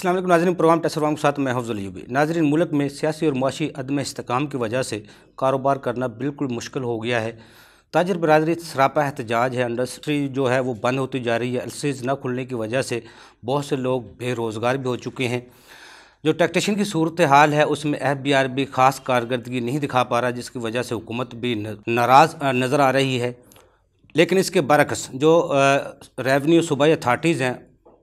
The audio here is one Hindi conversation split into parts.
असलम नाजरन प्रोग्राम टसरवाम के साथ मैं हफ्जुल यूबी नाजरन मुल्क में सियासी और माशी अदम इसकाम की वजह से कारोबार करना बिल्कुल मुश्किल हो गया है ताजर बरदरी सरापा एहतजाज है इंडस्ट्री जो है वो बंद होती जा रही है एलसीज ना खुलने की वजह से बहुत से लोग बेरोज़गार भी हो चुके हैं जो टैक्टेशन की सूरत हाल है उसमें एफ बी आर भी खास कारकर्दगी नहीं दिखा पा रहा जिसकी वजह से हुकूमत भी नाराज़ नज़र आ रही है लेकिन इसके बरक्स जो रेवन्यू सूबाई अथार्टीज़ हैं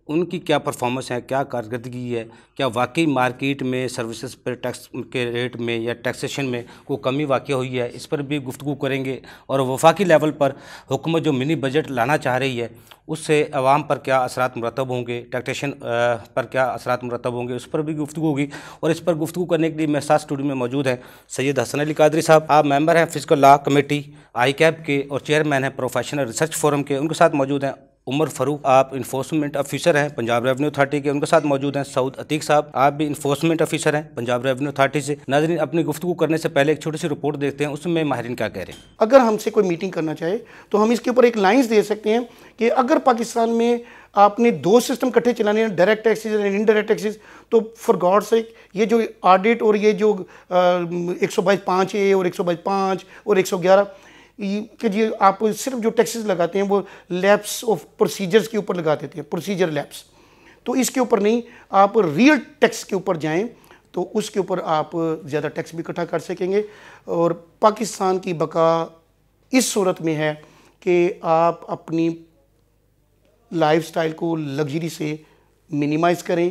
उनकी क्या परफॉर्मेंस है क्या कारकर्दगी है क्या वाकई मार्केट में सर्विसेज पर टैक्स के रेट में या टैक्सेशन में कोई कमी वाक़ हुई है इस पर भी गुफ्तु करेंगे और वफाकी लेवल पर हुकूमत जो मिनी बजट लाना चाह रही है उससे आवाम पर क्या असरात मरतब होंगे टैक्सेशन पर क्या असरा मरतब होंगे उस पर भी गुफ्तु होगी और इस पर गुफ्तु करने के लिए मेरे साथ स्टूडियो में मौजूद हैं सैयद हसन अली कादरी साहब आप मेंबर हैं physical law committee ICAP के और चेयरमैन हैं प्रोफेशनल रिसर्च फोरम के उनके साथ मौजूद हैं उमर फरूक आप इन्फोर्समेंट ऑफिसर हैं पंजाब रेवेन्यू अथॉरिटी के उनके साथ मौजूद हैं सऊद अतीक साहब आप भी इन्फोर्समेंट ऑफिसर हैं पंजाब रेवेन्यू अथॉरिटी से नाजरीन अपनी गुफ्तु करने से पहले एक छोटी सी रिपोर्ट देखते हैं उसमें माहरीन क्या कह रहे हैं अगर हमसे कोई मीटिंग करना चाहे तो हम इसके ऊपर एक लाइन्स दे सकते हैं कि अगर पाकिस्तान में आपने दो सिस्टम इकट्ठे चलाने हैं direct taxes and indirect taxes तो फॉर गॉड से ये जो ऑडिट और ये जो एक सौ बाईस पाँच ए और एक सौ बाईस पाँच और एक सौ ग्यारह कि जी आप सिर्फ जो टैक्सेस लगाते हैं वो लैप्स ऑफ प्रोसीजर्स के ऊपर लगा देते हैं प्रोसीजर लैप्स तो इसके ऊपर नहीं आप रियल टैक्स के ऊपर जाएँ तो उसके ऊपर आप ज़्यादा टैक्स भी इकट्ठा कर सकेंगे और पाकिस्तान की बका इस सूरत में है कि आप अपनी लाइफस्टाइल को लग्जरी से मिनिमाइज़ करें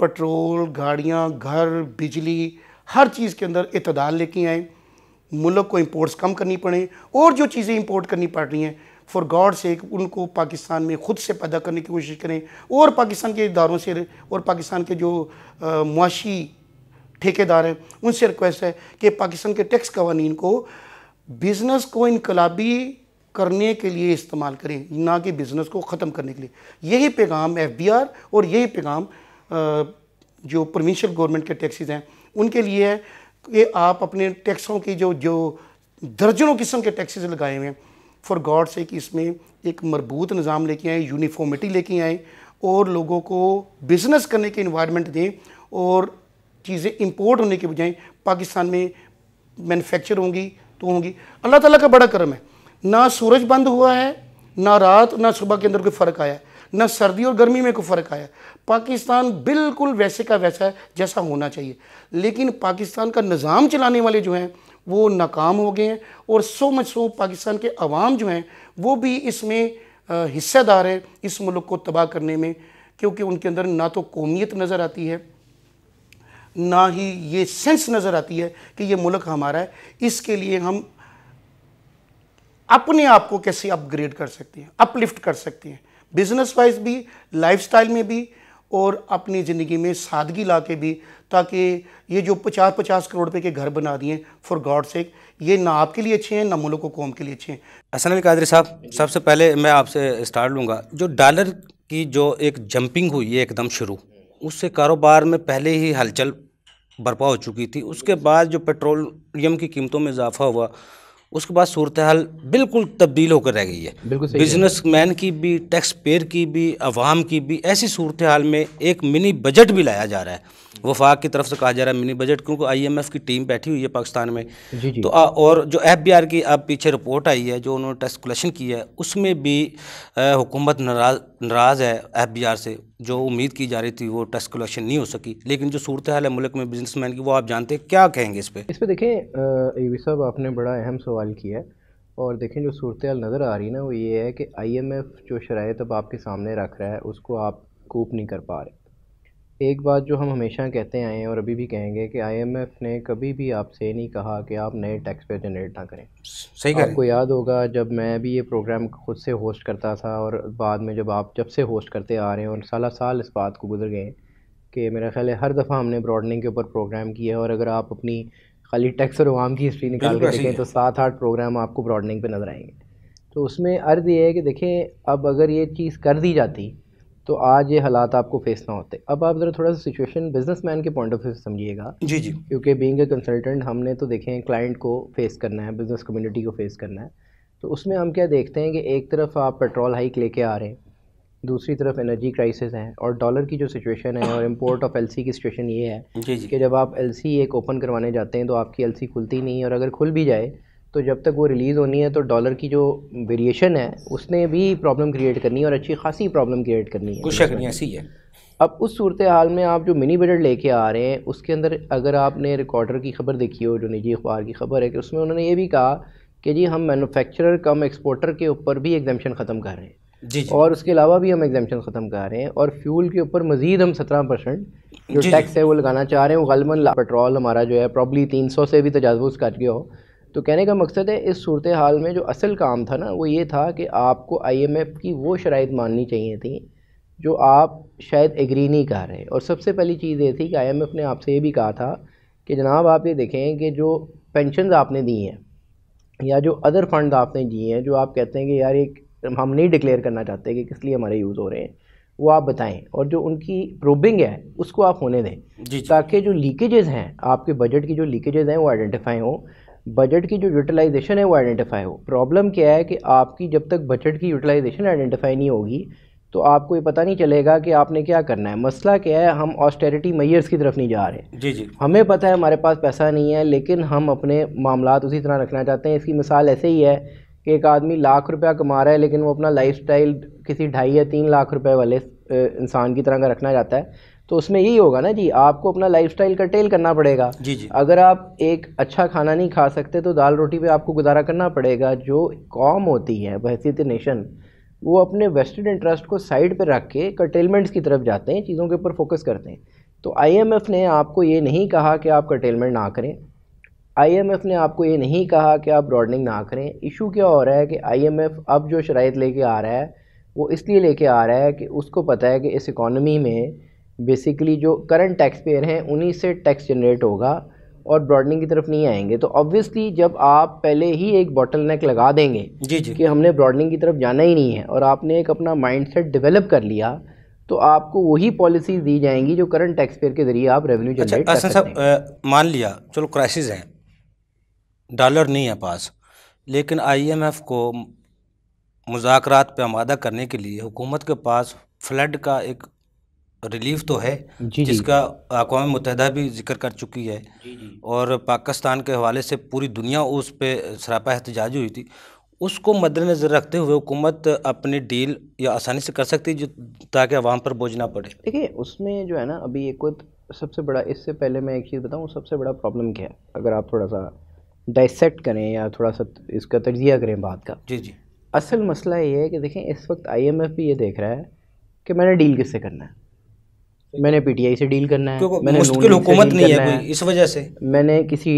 पेट्रोल गाड़ियाँ घर बिजली हर चीज़ के अंदर इतदाल लेके आएँ मुल्क को इम्पोर्ट्स कम करनी पड़े और जो चीज़ें इम्पोर्ट करनी पड़ रही हैं फॉर गॉड से उनको पाकिस्तान में ख़ुद से पैदा करने की कोशिश करें और पाकिस्तान के इदारों से और पाकिस्तान के जो मुआशी ठेकेदार हैं उनसे रिक्वेस्ट है कि पाकिस्तान के टैक्स कवानीन को बिज़नेस को इनकलाबी करने के लिए इस्तेमाल करें ना कि बिज़नेस को ख़त्म करने के लिए यही पैगाम एफ बी आर और यही पैगाम जो प्रोविंशल गवर्नमेंट के टैक्सीज हैं उनके लिए है कि आप अपने टैक्सों की जो जो दर्जनों किस्म के टैक्सेस लगाए हुए हैं फॉर गॉड से कि इसमें एक मरबूत निज़ाम लेके आए यूनिफॉर्मिटी लेके आए और लोगों को बिज़नेस करने के इन्वायरमेंट दें और चीज़ें इम्पोर्ट होने के बजाय पाकिस्तान में मैनुफेक्चर होंगी तो होंगी अल्लाह ताला का बड़ा करम है ना सूरज बंद हुआ है ना रात ना सुबह के अंदर कोई फ़र्क आया है ना सर्दी और गर्मी में कोई फ़र्क आया पाकिस्तान बिल्कुल वैसे का वैसा है जैसा होना चाहिए लेकिन पाकिस्तान का निज़ाम चलाने वाले जो हैं वो नाकाम हो गए हैं और सो मच सो पाकिस्तान के अवाम जो हैं वो भी इसमें हिस्सेदार हैं इस मुल्क को तबाह करने में क्योंकि उनके अंदर ना तो कौमियत नज़र आती है ना ही ये सेंस नज़र आती है कि ये मुल्क हमारा है इसके लिए हम अपने आप को कैसे अपग्रेड कर सकते हैं अपलिफ्ट कर सकते हैं बिजनेस वाइज भी लाइफस्टाइल में भी और अपनी ज़िंदगी में सादगी ला के भी ताकि ये जो पचास पचास करोड़ रुपये के घर बना दिए फॉर गॉड सेक ये ना आपके लिए अच्छे हैं ना मुल्क को कौम के लिए अच्छे हैं असल कादरी साहब सबसे पहले मैं आपसे स्टार्ट लूँगा जो डॉलर की जो एक जंपिंग हुई है एकदम शुरू उससे कारोबार में पहले ही हलचल बर्पा हो चुकी थी उसके बाद जो पेट्रोलियम की कीमतों में इजाफा हुआ उसके बाद सूरत हाल बिल्कुल तब्दील होकर रह गई है बिजनेस मैन की भी टैक्स पेयर की भी अवाम की भी ऐसी सूरत हाल में एक मिनी बजट भी लाया जा रहा है वफाक की तरफ से कहा जा रहा है मिनी बजट क्योंकि आईएमएफ की टीम बैठी हुई है पाकिस्तान में जी जी। तो आ, और जो एफबीआर की अब पीछे रिपोर्ट आई है जो उन्होंने टैक्स कलेक्शन किया है उसमें भी हुकूमत नाराज नाराज़ है एफ से जो उम्मीद की जा रही थी वो टैक्स कलेक्शन नहीं हो सकी लेकिन जो सूरत हाल है मुल्क में बिजनेसमैन की वो आप जानते हैं क्या कहेंगे इस पर इस पर देखें एवी साहब आपने बड़ा अहम सवाल किया है और देखें जो सूरत हाल नज़र आ रही है ना वो ये है कि आई एम एफ़ जो शराय अब आपके सामने रख रहा है उसको आप कूप नहीं कर पा रहे एक बात जो हम हमेशा कहते आए हैं और अभी भी कहेंगे कि आईएमएफ ने कभी भी आपसे नहीं कहा कि आप नए टैक्स पे जनरेट ना करें सही आपको करें। याद होगा जब मैं भी ये प्रोग्राम खुद से होस्ट करता था और बाद में जब आप जब से होस्ट करते आ रहे हैं और साल साल इस बात को गुजर गए कि मेरा ख्याल है हर दफ़ा हमने ब्रॉडनिंग के ऊपर प्रोग्राम किया है और अगर आप अपनी खाली टैक्स और अवाम की हिस्ट्री निकाल के देखें तो सात आठ प्रोग्राम आपको ब्रॉडनिंग पर नज़र आएंगे तो उसमें अर्ज़ ये है कि देखें अब अगर ये चीज़ कर दी जाती तो आज ये हालात आपको फेस ना होते अब आप ज़रा थोड़ा सा सिचुएशन बिजनेसमैन के पॉइंट ऑफ व्यू से समझिएगा जी जी क्योंकि बीइंग ए कंसल्टेंट हमने तो देखें क्लाइंट को फेस करना है बिज़नेस कम्युनिटी को फेस करना है तो उसमें हम क्या देखते हैं कि एक तरफ आप पेट्रोल हाइक लेके आ रहे हैं दूसरी तरफ एनर्जी क्राइसिस है और डॉलर की जो सिचुएशन है और इम्पोर्ट ऑफ एल की सिचुएशन ये है जी जी। कि जब आप एल एक ओपन करवाने जाते हैं तो आपकी एल खुलती नहीं है और अगर खुल भी जाए तो जब तक वो रिलीज़ होनी है तो डॉलर की जो वेरिएशन है उसने भी प्रॉब्लम क्रिएट करनी है और अच्छी खासी प्रॉब्लम क्रिएट करनी है कुछ शक नहीं ऐसी है अब उस सूरत हाल में आप जो मिनी बजट लेके आ रहे हैं उसके अंदर अगर आपने रिकॉर्डर की खबर देखी हो जो निजी अखबार की खबर है कि उसमें उन्होंने ये भी कहा कि जी हम मैनुफेक्चरर कम एक्सपोर्टर के ऊपर भी एग्जामेशन ख़त्म कर रहे हैं जी, जी और उसके अलावा भी हम एग्जामेशन ख़त्म कर रहे हैं और फ्यूल के ऊपर मज़ीद हम सत्रह परसेंट जो टैक्स है वो लगाना चाह रहे हैं गलमन पेट्रोल हमारा जो है प्रॉब्ली तीन सौ से भी तजावज़ कर गया हो तो कहने का मकसद है इस सूरत हाल में जो असल काम था ना वो ये था कि आपको आईएमएफ की वो शराइ माननी चाहिए थी जो आप शायद एग्री नहीं कर रहे और सबसे पहली चीज़ ये थी कि आईएमएफ ने आपसे ये भी कहा था कि जनाब आप ये देखें कि जो पेंशन आपने दी हैं या जो अदर फंड आपने दिए हैं जो आप कहते हैं कि यार एक हम नहीं डिक्लेयर करना चाहते कि किस लिए हमारे यूज़ हो रहे हैं वो आप बताएं और जो उनकी प्रोबिंग है उसको आप होने दें ताकि जो लीकेजेस हैं आपके बजट की जो लीकेजेस हैं वो आइडेंटिफाई हों बजट की जो यूटिलाइजेशन है वो आइडेंटिफाई हो प्रॉब्लम क्या है कि आपकी जब तक बजट की यूटिलाइजेशन आइडेंटिफाई नहीं होगी तो आपको ये पता नहीं चलेगा कि आपने क्या करना है मसला क्या है हम ऑस्टेरिटी मैयर्स की तरफ नहीं जा रहे जी जी हमें पता है हमारे पास पैसा नहीं है लेकिन हम अपने मामला उसी तरह रखना चाहते हैं इसकी मिसाल ऐसे ही है कि एक आदमी लाख रुपया कमा रहा है लेकिन वो अपना लाइफ किसी ढाई या तीन लाख रुपये वाले इंसान की तरह का रखना चाहता है तो उसमें यही होगा ना जी आपको अपना लाइफ स्टाइल कटेल करना पड़ेगा जी जी अगर आप एक अच्छा खाना नहीं खा सकते तो दाल रोटी पे आपको गुजारा करना पड़ेगा जो कॉम होती है बहसीत नेशन वो अपने वेस्टर्न इंटरेस्ट को साइड पर रख के कटेलमेंट्स की तरफ जाते हैं चीज़ों के ऊपर फोकस करते हैं तो आई ने आपको ये नहीं कहा कि आप कटेलमेंट ना करें आई ने आपको ये नहीं कहा कि आप ब्रॉडनिंग ना करें इशू क्या हो रहा है कि आई अब जो शराइ लेके आ रहा है वो इसलिए लेके आ रहा है कि उसको पता है कि इस इकॉनमी में बेसिकली जो करंट टैक्स पेयर हैं उन्हीं से टैक्स जनरेट होगा और ब्रॉडनिंग की तरफ नहीं आएंगे तो ऑब्वियसली जब आप पहले ही एक बॉटल नेक लगा देंगे जी जी कि हमने ब्रॉडनिंग की तरफ जाना ही नहीं है और आपने एक अपना माइंड सेट डिवेलप कर लिया तो आपको वही पॉलिसी दी जाएंगी जो करंट टैक्स पेयर के जरिए आप रेवेन्यू जनरेट अच्छा, कर अच्छा, सकते अच्छा, हैं मान लिया चलो क्राइसिस है डॉलर नहीं है पास लेकिन आईएमएफ को मुजाकरात पे आमादा करने के लिए हुकूमत के पास फ्लड का एक रिलीफ तो है जी जिसका अकवा मुतहदा भी जिक्र कर चुकी है जी जी। और पाकिस्तान के हवाले से पूरी दुनिया उस पर सरापा एहतजाज हुई थी उसको मद्देनज़र रखते हुए हुकूमत अपनी डील या आसानी से कर सकती जो ताकि अवाम पर बोझ ना पड़े देखिए उसमें जो है ना अभी एक सबसे बड़ा इससे पहले मैं एक चीज़ बताऊँ सबसे बड़ा प्रॉब्लम क्या है अगर आप थोड़ा सा डाइसेट करें या थोड़ा सा इसका तजिया करें बात का जी जी असल मसला ये है कि देखें इस वक्त आईएमएफ भी ये देख रहा है कि मैंने डील किससे करना है मैंने पीटीआई से डील करना है मैंने मुश्किल हुकूमत नहीं है कोई इस वजह से मैंने किसी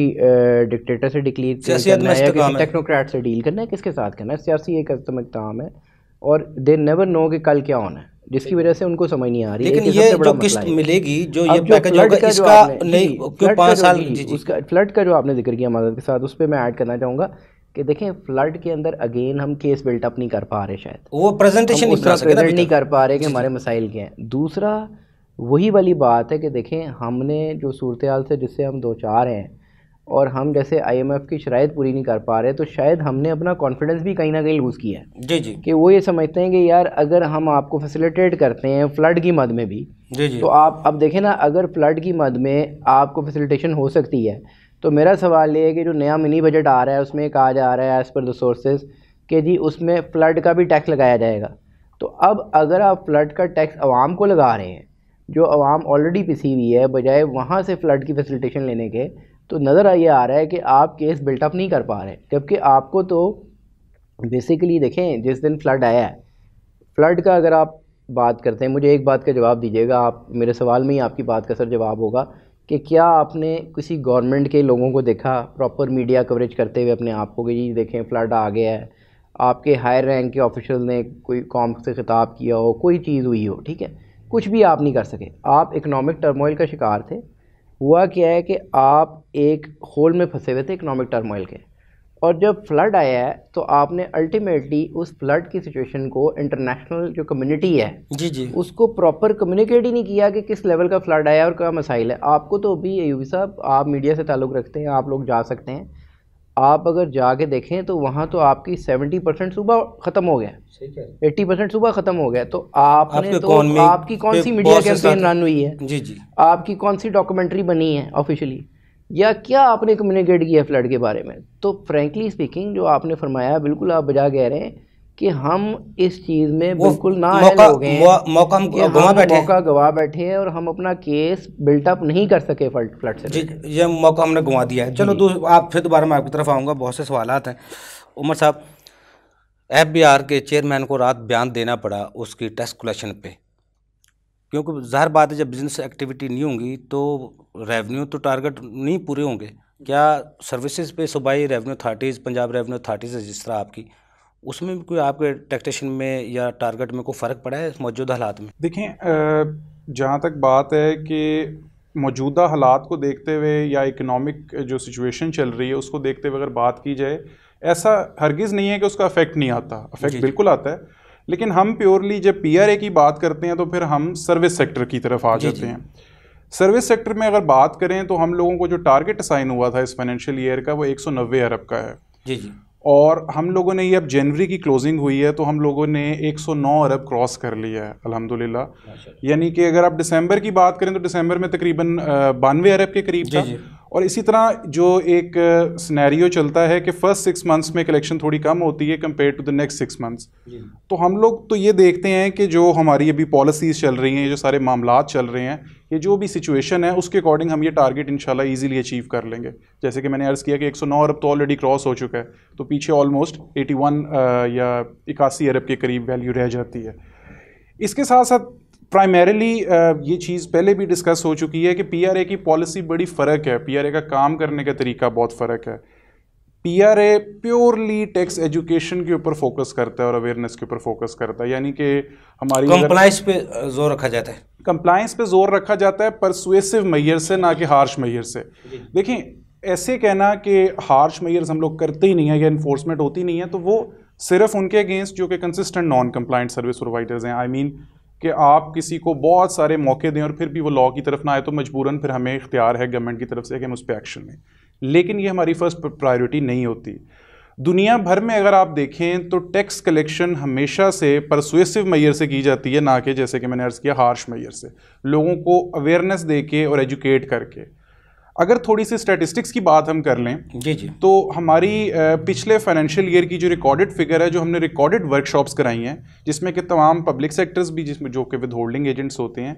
डिक्टेटर से डिक्लेयर करना है टेक्नोक्रेट से डील करना है किसके साथ करना है सियासी एक अस्तमक काम है और दे नेवर नो कि कल क्या होना है जिसकी वजह से उनको समझ नहीं आ रही लेकिन ये जो किस्त मिलेगी जो ये पैकेज होगा इसका नहीं क्यों पाँच साल उसका फ्लड का जो आपने जिक्र किया मदद के साथ उस पर मैं ऐड करना चाहूँगा कि देखें फ्लड के अंदर अगेन हम केस बिल्ट अप नहीं कर पा रहे शायद वो प्रेजेंटेशन नहीं कर पा रहे कि हमारे मसाइल क्या हैं दूसरा वही वाली बात है कि देखें हमने जो सूरत हाल से जिससे हम दो चार हैं और हम जैसे आईएमएफ की शरात पूरी नहीं कर पा रहे तो शायद हमने अपना कॉन्फिडेंस भी कहीं ना कहीं लूज़ किया है जी जी कि वो ये समझते हैं कि यार अगर हम आपको फैसिलिटेट करते हैं फ्लड की मद में भी जी जी तो आप अब देखें ना अगर फ्लड की मद में आपको फैसिलिटेशन हो सकती है तो मेरा सवाल ये है कि जो नया मिनी बजट आ रहा है उसमें कहा जा रहा है एज़ पर द सोर्सेज कि जी उसमें फ़्लड का भी टैक्स लगाया जाएगा तो अब अगर आप फ्लड का टैक्स आवाम को लगा रहे हैं जो आवाम ऑलरेडी पिसी हुई है बजाय वहाँ से फ्लड की फैसिलिटेशन लेने के तो नज़र ये आ रहा है कि आप केस बिल्टअप नहीं कर पा रहे जबकि आपको तो बेसिकली देखें जिस दिन फ्लड आया है फ्लड का अगर आप बात करते हैं मुझे एक बात का जवाब दीजिएगा आप मेरे सवाल में ही आपकी बात का सर जवाब होगा कि क्या आपने किसी गवर्नमेंट के लोगों को देखा प्रॉपर मीडिया कवरेज करते हुए अपने आप को कि जी देखें फ्लड आ गया है आपके हायर रैंक के ऑफिशल ने कोई कॉम से खिताब किया हो कोई चीज़ हुई हो ठीक है कुछ भी आप नहीं कर सके आप इकनॉमिक टर्मोइल का शिकार थे हुआ क्या है कि आप एक होल में फंसे हुए थे इकनॉमिक टर्मोइल के और जब फ्लड आया है तो आपने अल्टीमेटली उस फ्लड की सिचुएशन को इंटरनेशनल जो कम्युनिटी है जी जी उसको प्रॉपर कम्युनिकेट ही नहीं किया कि किस लेवल का फ्लड आया और क्या मसाइल है आपको तो अभी यूबी साहब आप मीडिया से ताल्लुक़ रखते हैं आप लोग जा सकते हैं आप अगर जाके देखें तो वहाँ तो आपकी सेवेंटी परसेंट सुबह खत्म हो गया एट्टी परसेंट सुबह खत्म हो गया तो आपने तो आपकी कौन सी मीडिया कैंपेन रन हुई है जी जी आपकी कौन सी डॉक्यूमेंट्री बनी है ऑफिशियली या क्या आपने कम्युनिकेट किया फ्लड के बारे में तो फ्रेंकली स्पीकिंग जो आपने फरमाया बिल्कुल आप बजा कह रहे हैं कि हम इस चीज़ में बिल्कुल ना मौका, हो गए मौका हम गवा बैठे मौका गवा बैठे हैं और हम अपना केस अप नहीं कर सके फ्लट से ये मौका हमने गवा दिया है चलो आप फिर दोबारा मैं आपकी तरफ आऊँगा बहुत से सवाल हैं उमर साहब एफ बी आर के चेयरमैन को रात बयान देना पड़ा उसकी टैक्स कलेक्शन पे क्योंकि ज़हर बात है जब बिजनेस एक्टिविटी नहीं होंगी तो रेवेन्यू तो टारगेट नहीं पूरे होंगे क्या सर्विसेज पे सूबाई revenue authorities Punjab revenue authorities है जिस तरह आपकी उसमें भी कोई आपके टैक्टेशन में या टारगेट में कोई फ़र्क पड़ा है मौजूदा हालात में देखें जहाँ तक बात है कि मौजूदा हालात को देखते हुए या इकोनॉमिक जो सिचुएशन चल रही है उसको देखते हुए अगर बात की जाए ऐसा हरगिज़ नहीं है कि उसका अफेक्ट नहीं आता अफेक्ट बिल्कुल आता है लेकिन हम प्योरली जब पीआरए की बात करते हैं तो फिर हम सर्विस सेक्टर की तरफ आ जाते हैं सर्विस सेक्टर में अगर बात करें तो हम लोगों को जो टारगेट साइन हुआ था इस फाइनेंशियल ईयर का वो नब्बे अरब का है जी जी और हम लोगों ने ये अब जनवरी की क्लोजिंग हुई है तो हम लोगों ने 109 अरब क्रॉस कर लिया है अल्हम्दुलिल्लाह यानी कि अगर आप दिसंबर की बात करें तो दिसंबर में तकरीबन बानवे अरब के करीब था और इसी तरह जो एक सिनेरियो चलता है कि फर्स्ट सिक्स मंथ्स में कलेक्शन थोड़ी कम होती है compare to the next six months तो हम लोग तो ये देखते हैं कि जो हमारी अभी पॉलिसीज़ चल रही हैं जो सारे मामला चल रहे हैं ये जो भी सिचुएशन है उसके अकॉर्डिंग हम ये टारगेट इन ईजिली अचीव कर लेंगे जैसे कि मैंने अर्ज़ किया कि नौ अरब तो ऑलरेडी क्रॉस हो चुका है तो पीछे ऑलमोस्ट वन या इक्यासी अरब के करीब वैल्यू रह जाती है इसके साथ साथ प्राइमरीली uh, ये चीज़ पहले भी डिस्कस हो चुकी है कि पीआरए की पॉलिसी बड़ी फ़र्क है पीआरए का काम करने का तरीका बहुत फ़र्क है पीआरए प्योरली टैक्स एजुकेशन के ऊपर फोकस करता है और अवेयरनेस के ऊपर फोकस करता है यानी कि हमारी कंप्लाइंस पे जोर रखा जाता है कंप्लाइंस पे जोर रखा जाता है परसुएसिव मैयर से ना कि हार्श मैयर से देखिए ऐसे कहना कि हार्श मैयर हम लोग करते ही नहीं है या इन्फोर्समेंट होती नहीं है तो वो सिर्फ उनके अगेंस्ट जो कि consistent non compliant service providers हैं आई मीन कि आप किसी को बहुत सारे मौके दें और फिर भी वो लॉ की तरफ ना आए तो मजबूरन फिर हमें इख्तियार है गवर्नमेंट की तरफ से कि हम उस पर एक्शन लें लेकिन ये हमारी फर्स्ट प्रायोरिटी नहीं होती दुनिया भर में अगर आप देखें तो टैक्स कलेक्शन हमेशा से परसुएसिव मैयर से की जाती है ना कि जैसे कि मैंने अर्ज़ किया हार्श मैयर से लोगों को अवेयरनेस दे के और एजुकेट करके अगर थोड़ी सी स्टैटिस्टिक्स की बात हम कर लें जी जी तो हमारी पिछले फाइनेंशियल ईयर की जो रिकॉर्डेड फिगर है जो हमने रिकॉर्डेड वर्कशॉप्स कराई हैं जिसमें कि तमाम पब्लिक सेक्टर्स भी जिसमें जो कि विद होल्डिंग एजेंट्स होते हैं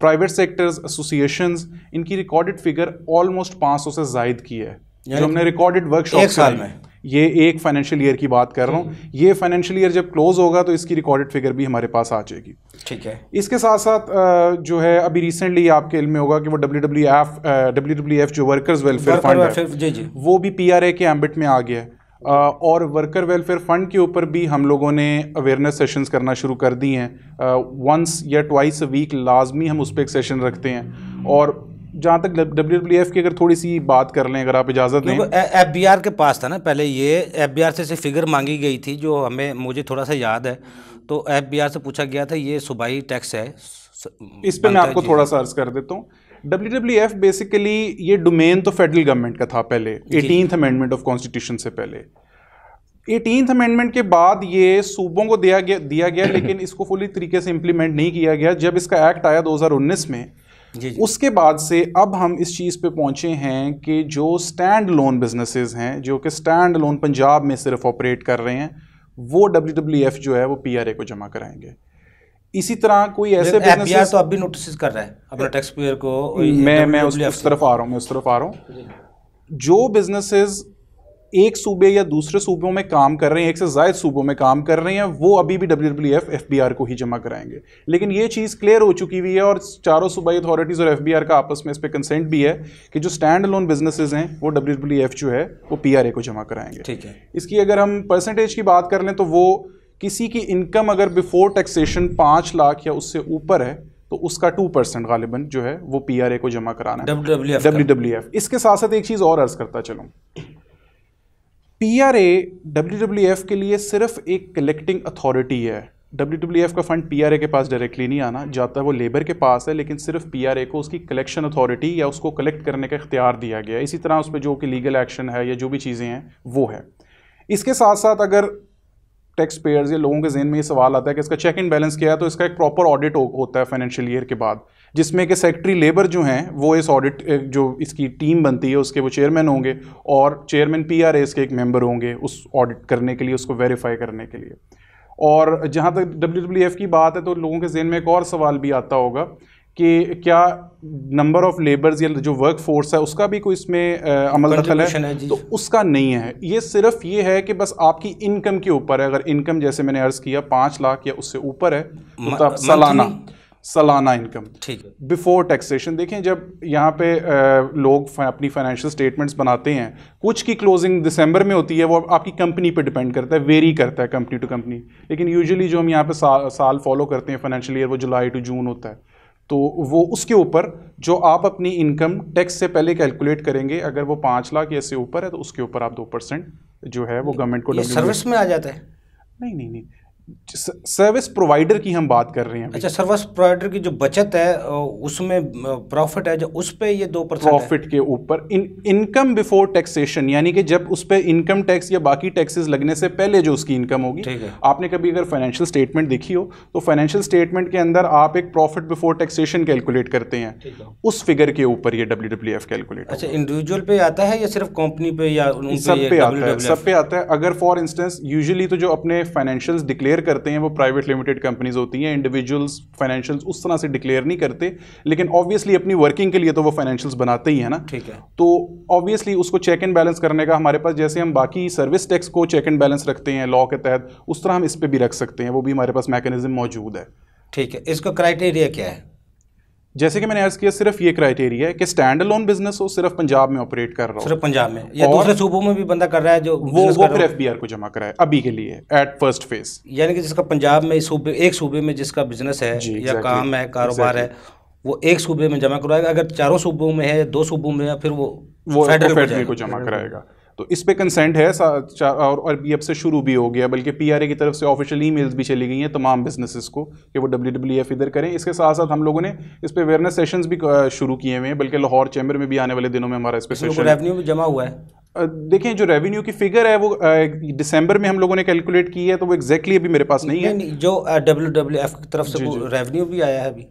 प्राइवेट सेक्टर्स एसोसिएशंस इनकी रिकॉर्डेड फिगर ऑलमोस्ट 500 से जायद की है जो हमने रिकॉर्डेड वर्कशॉप साल में ये एक फाइनेंशियल ईयर की बात कर रहा हूँ हम्म। ये फाइनेंशियल ईयर जब क्लोज होगा तो इसकी रिकॉर्डेड फिगर भी हमारे पास आ जाएगी ठीक है इसके साथ साथ जो है अभी रिसेंटली आपके इल्म में होगा कि वो W W F W W F जो वर्कर्स वेलफेयर फंड है वो भी पी आर ए के एम्बिट में आ गया है और वर्कर वेलफेयर फंड के ऊपर भी हम लोगों ने अवेयरनेस सेशंस करना शुरू कर दी हैं वंस या ट्वाइस अ वीक लाजमी हम उस पर एक सेशन रखते हैं और जहाँ तक डब्ल्यू डब्ल्यू एफ की अगर थोड़ी सी बात कर लें अगर आप इजाज़त दें एफ बी आर के पास था ना पहले ये एफ बी आर से फिगर मांगी गई थी जो हमें मुझे थोड़ा सा याद है तो एफ बी आर से पूछा गया था ये सुबाई टैक्स है इस पर मैं आपको थोड़ा सा अर्ज कर देता हूँ डब्ल्यू डब्ल्यू एफ बेसिकली ये डोमेन तो फेडरल गवर्नमेंट का था पहले एटीनथ अमेंडमेंट ऑफ कॉन्स्टिट्यूशन से पहले एटीनथ अमेंडमेंट के बाद ये सूबों को दिया गया दिया गया लेकिन इसको फुली तरीके से इम्प्लीमेंट नहीं किया गया जब इसका एक्ट आया 2019 में जी जी। उसके बाद से अब हम इस चीज़ पे पहुंचे हैं कि जो स्टैंड लोन बिजनेसेस हैं जो कि स्टैंड लोन पंजाब में सिर्फ ऑपरेट कर रहे हैं वो डब्ल्यू डब्ल्यू एफ जो है वो पी आर ए को जमा कराएंगे इसी तरह कोई ऐसे बिजनेस तो अब भी नोटिस कर रहा है अपने टैक्स पेयर को मैं मैं उस तरफ आ रहा हूँ मैं उस तरफ आ रहा हूँ जो बिजनेसेस एक सूबे या दूसरे सूबों में काम कर रहे हैं एक से ज़ायद सूबों में काम कर रहे हैं वो अभी भी W W F F B R को ही जमा कराएंगे लेकिन ये चीज़ क्लियर हो चुकी हुई है और चारों सूबाई अथॉरिटीज़ और एफ बी आर का आपस में इस पर कंसेंट भी है कि जो स्टैंड लोन बिजनेसेज हैं वो डब्ल्यू डब्ल्यू एफ जो है वो पी आर ए को जमा कराएंगे ठीक है इसकी अगर हम परसेंटेज की बात कर लें तो वो किसी की इनकम अगर बिफोर टैक्सेशन पाँच लाख या उससे ऊपर है तो उसका टू परसेंट गालिबन जो है वो पी आर ए को जमा कराना है डब्ल्यू डब्ल्यू एफ इसके साथ साथ एक चीज़ और अर्ज करता चलूँ P R A W W F के लिए सिर्फ एक कलेक्टिंग अथॉरिटी है डब्ल्यू डब्ल्यू एफ़ का फंड पी आर ए के पास डायरेक्टली नहीं आना जाता है वो लेबर के पास है लेकिन सिर्फ पी आर ए को उसकी कलेक्शन अथॉरिटी या उसको कलेक्ट करने का इख्तियार दिया गया है इसी तरह उस पर जो कि लीगल एक्शन है या जो भी चीज़ें हैं वो है इसके साथ साथ अगर टैक्स पेयर्स या लोगों के जहन में ये सवाल आता है कि इसका चेक इन बैलेंस किया है तो इसका एक प्रॉपर ऑडिट हो, होता है फाइनेंशियल ईयर के बाद जिसमें के सेक्रेटरी लेबर जो हैं वो इस ऑडिट जो इसकी टीम बनती है उसके वो चेयरमैन होंगे और चेयरमैन पी आर एस के एक मेंबर होंगे उस ऑडिट करने के लिए उसको वेरीफाई करने के लिए और जहाँ तक डब्ल्यू डब्ल्यू एफ की बात है तो लोगों के जहन में एक और सवाल भी आता होगा कि क्या नंबर ऑफ लेबर्स या जो वर्क फोर्स है उसका भी कोई इसमें अमल दखल है, है तो उसका नहीं है ये सिर्फ ये है कि बस आपकी इनकम के ऊपर है अगर इनकम जैसे मैंने अर्ज़ किया पाँच लाख या उससे ऊपर है तो मतलब सालाना सालाना इनकम ठीक है बिफोर टैक्सेशन देखें जब यहाँ पे लोग अपनी फाइनेंशियल स्टेटमेंट्स बनाते हैं कुछ की क्लोजिंग दिसंबर में होती है वो आपकी कंपनी पे डिपेंड करता है वेरी करता है कंपनी टू कंपनी लेकिन यूजुअली जो हम यहाँ पे सा, साल फॉलो करते हैं फाइनेंशियल ईयर वो जुलाई टू जून होता है तो वो उसके ऊपर जो आप अपनी इनकम टैक्स से पहले कैलकुलेट करेंगे अगर वो पाँच लाख या से ऊपर है तो उसके ऊपर आप दो परसेंट जो है वो गवर्नमेंट को सर्विस में आ जाता है नहीं नहीं नहीं सर्विस प्रोवाइडर की हम बात कर रहे हैं अच्छा सर्विस प्रोवाइडर की जो बचत है उसमें प्रॉफिट है जो उस पर ये दो परसेंट प्रॉफिट के ऊपर इन इनकम बिफोर टैक्सेशन यानी कि जब उस पर इनकम टैक्स या बाकी टैक्सेस लगने से पहले जो उसकी इनकम होगी आपने कभी अगर फाइनेंशियल स्टेटमेंट देखी हो तो फाइनेंशियल स्टेटमेंट के अंदर आप एक प्रॉफिट बिफोर टैक्सेशन कैलकुलेट करते हैं उस फिगर के ऊपर ये डब्ल्यू डब्ल्यू एफ कैलकुलेट अच्छा इंडिविजुअल पे आता है या सिर्फ कंपनी पे या सब पे आता है सब पे आता है अगर फॉर इंस्टेंस यूजली तो जो अपने फाइनेंशियल डिक्लेयर डिक्लेयर करते हैं वो प्राइवेट लिमिटेड कंपनीज होती हैं इंडिविजुअल्स फाइनेंशियल्स उस तरह से डिक्लेयर नहीं करते लेकिन ऑब्वियसली अपनी वर्किंग के लिए तो वो फाइनेंशियल्स बनाते ही है ना ठीक है तो ऑब्वियसली उसको चेक एंड बैलेंस करने का हमारे पास जैसे हम बाकी सर्विस टैक्स को चेक एंड बैलेंस रखते हैं लॉ के तहत उस तरह हम इस पर भी रख सकते हैं वो भी हमारे पास मैकेनिज्म मौजूद है ठीक है इसका क्राइटेरिया क्या है जैसे कि मैंने अर्ज किया सिर्फ ये क्राइटेरिया है कि स्टैंड लोन बिजनेस हो सिर्फ पंजाब में ऑपरेट कर रहा हो सिर्फ पंजाब में या दूसरे सूबों में भी बंदा कर रहा है जो वो वो फिर एफ को जमा कराए अभी के लिए एट फर्स्ट फेज यानी कि जिसका पंजाब में सूबे एक सूबे में जिसका बिजनेस है या काम है कारोबार है वो एक सूबे में जमा कराएगा अगर चारों सूबों में है दो सूबों में है फिर वो वो फेडरल को जमा कराएगा तो इस पर कंसेंट है और अभी अब से शुरू भी हो गया बल्कि पीआरए की तरफ से ऑफिशियल मेल्स भी चली गई हैं तमाम बिजनेसेस को कि वो डब्ल्यू डब्ल्यू एफ इधर करें इसके साथ साथ हम लोगों ने इस पर अवेयरनेस सेशन भी शुरू किए हुए हैं बल्कि लाहौर चैम्बर में भी आने वाले दिनों में हमारा इस पर भी जमा हुआ है देखें जो रेवेन्यू की फिगर है वो दिसंबर में हम लोगों ने कैलकुलेट की है तो वो एग्जैक्टली exactly अभी मेरे पास नहीं, नहीं है जो डब्ल्यू डब्ल्यू एफ की तरफ से रेवेन्यू भी आया है अभी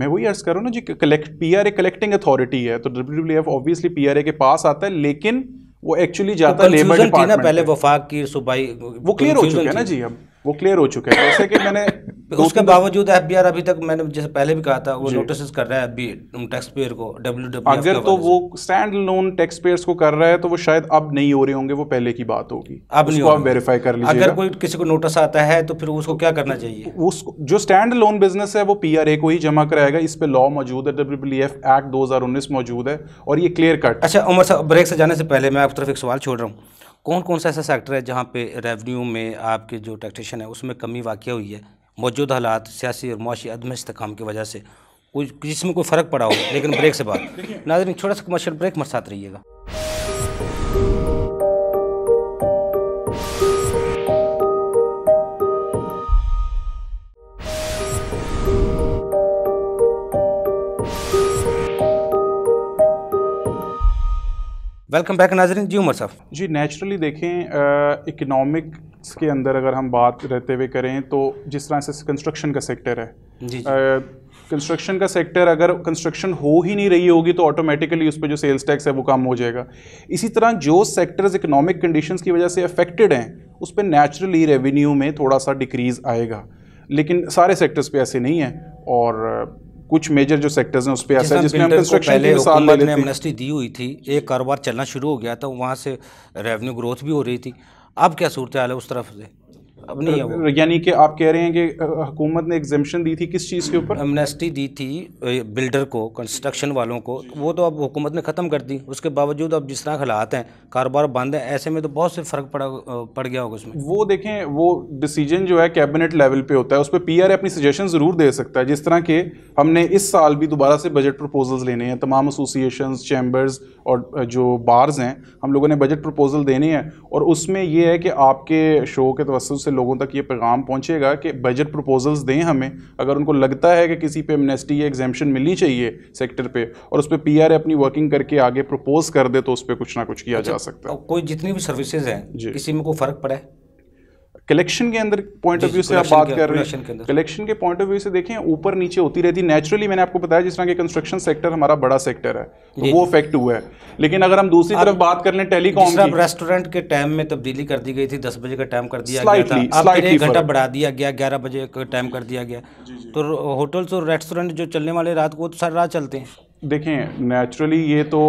मैं वही अर्ज कर रहा हूँ ना जी collect P R A collecting authority है तो W W F obviously P R A के पास आता है लेकिन वो एक्चुअली तो जाता तो लेबर डिपार्टमेंट ना पहले वफाक की सुबाई वो क्लियर हो चुका है ना जी अब वो क्लियर हो चुके हैं जैसे कि मैंने उसके बावजूद एफ अभी तक मैंने जैसे पहले भी कहा था वो नोटिस कर रहा है अभी टैक्स पेयर को डब्ल्यू अगर तो वो स्टैंड लोन टैक्स पेयर को कर रहा है तो वो शायद अब नहीं हो रहे होंगे वो पहले की बात होगी अब नहीं आप वेरीफाई कर लीजिए अगर कोई किसी को नोटिस आता है तो फिर उसको क्या करना चाहिए उसको जो स्टैंड लोन बिजनेस है वो पी को ही जमा कराएगा इस पर लॉ मौजूद है डब्ल्यू एक्ट दो मौजूद है और ये क्लियर कट अच्छा उमर साहब ब्रेक से जाने से पहले मैं आप तरफ एक सवाल छोड़ रहा हूँ कौन कौन सा ऐसा सेक्टर है जहाँ पे रेवेन्यू में आपके जो टैक्सेशन है उसमें कमी वाक़ हुई है मौजूदा हालात सियासी और मुआशी अदम इसकाम की वजह से कोई जिसमें कोई फ़र्क पड़ा हो लेकिन ब्रेक से बाद नाजरन छोटा सा कमर्शियल ब्रेक मेरे साथ रहिएगा वेलकम बैक नाजरीन जी उमर साहब जी नेचुरली देखें इकनॉमिक के अंदर अगर हम बात रहते हुए करें तो जिस तरह से कंस्ट्रक्शन का सेक्टर है जी, जी। आ, कंस्ट्रक्शन का सेक्टर अगर कंस्ट्रक्शन हो ही नहीं रही होगी तो ऑटोमेटिकली उस पर जो सेल्स टैक्स है वो कम हो जाएगा इसी तरह जो सेक्टर्स इकोनॉमिक कंडीशंस की वजह से अफेक्टेड हैं उस पर नेचुरली रेवेन्यू में थोड़ा सा डिक्रीज़ आएगा लेकिन सारे सेक्टर्स पे ऐसे नहीं है और कुछ मेजर जो सेक्टर्स हैं उस पर ऐसा जिसमें हम कंस्ट्रक्शन एमनेस्टी दी हुई थी एक कारोबार चलना शुरू हो गया था वहाँ से रेवेन्यू ग्रोथ भी हो रही थी अब क्या सूरत हाल है उस तरफ से अब नहीं है वो यानी कि आप कह रहे हैं कि हुकूमत ने एग्जामेशन दी थी किस चीज़ के ऊपर एमनेस्टी दी थी बिल्डर को कंस्ट्रक्शन वालों को वो तो अब हुकूमत ने ख़त्म कर दी उसके बावजूद अब जिस तरह हालात हैं कारोबार बंद है ऐसे में तो बहुत से फ़र्क पड़ा पड़ गया होगा उसमें वो देखें वो डिसीजन जो है कैबिनेट लेवल पर होता है उस पर पी आर अपनी सजेशन ज़रूर दे सकता है जिस तरह के हमने इस साल भी दोबारा से बजट प्रपोजल्स लेने हैं तमाम एसोसिएशन चैम्बर्स और जो बार्स हैं हम लोगों ने बजट प्रपोजल देने हैं और उसमें यह है कि आपके शो के तवसल से लोगों तक ये पैगाम पहुंचेगा कि बजट प्रपोजल्स दें हमें अगर उनको लगता है कि किसी पे एमनेस्टी या एग्जामेशन मिलनी चाहिए सेक्टर पे और उस पर पी अपनी वर्किंग करके आगे प्रपोज कर दे तो उस पर कुछ ना कुछ किया अच्छा, जा सकता है कोई जितनी भी सर्विसेज हैं किसी में कोई फ़र्क पड़े कलेक्शन के अंदर पॉइंट ऑफ व्यू से आप बात कर रहे हैं कलेक्शन के पॉइंट ऑफ व्यू से देखें ऊपर नीचे होती रहती नेचुरली मैंने आपको बताया जिस तरह के कंस्ट्रक्शन सेक्टर हमारा बड़ा सेक्टर है तो वो अफेक्ट हुआ है लेकिन अगर हम दूसरी तरफ बात कर लें टेलीकॉम की रेस्टोरेंट के टाइम में तब्दीली कर दी गई थी दस बजे का टाइम कर दिया गया था एक घंटा बढ़ा दिया गया ग्यारह बजे का टाइम कर दिया गया तो होटल्स और रेस्टोरेंट जो चलने वाले रात को तो सारी रात चलते हैं देखें नेचुरली ये तो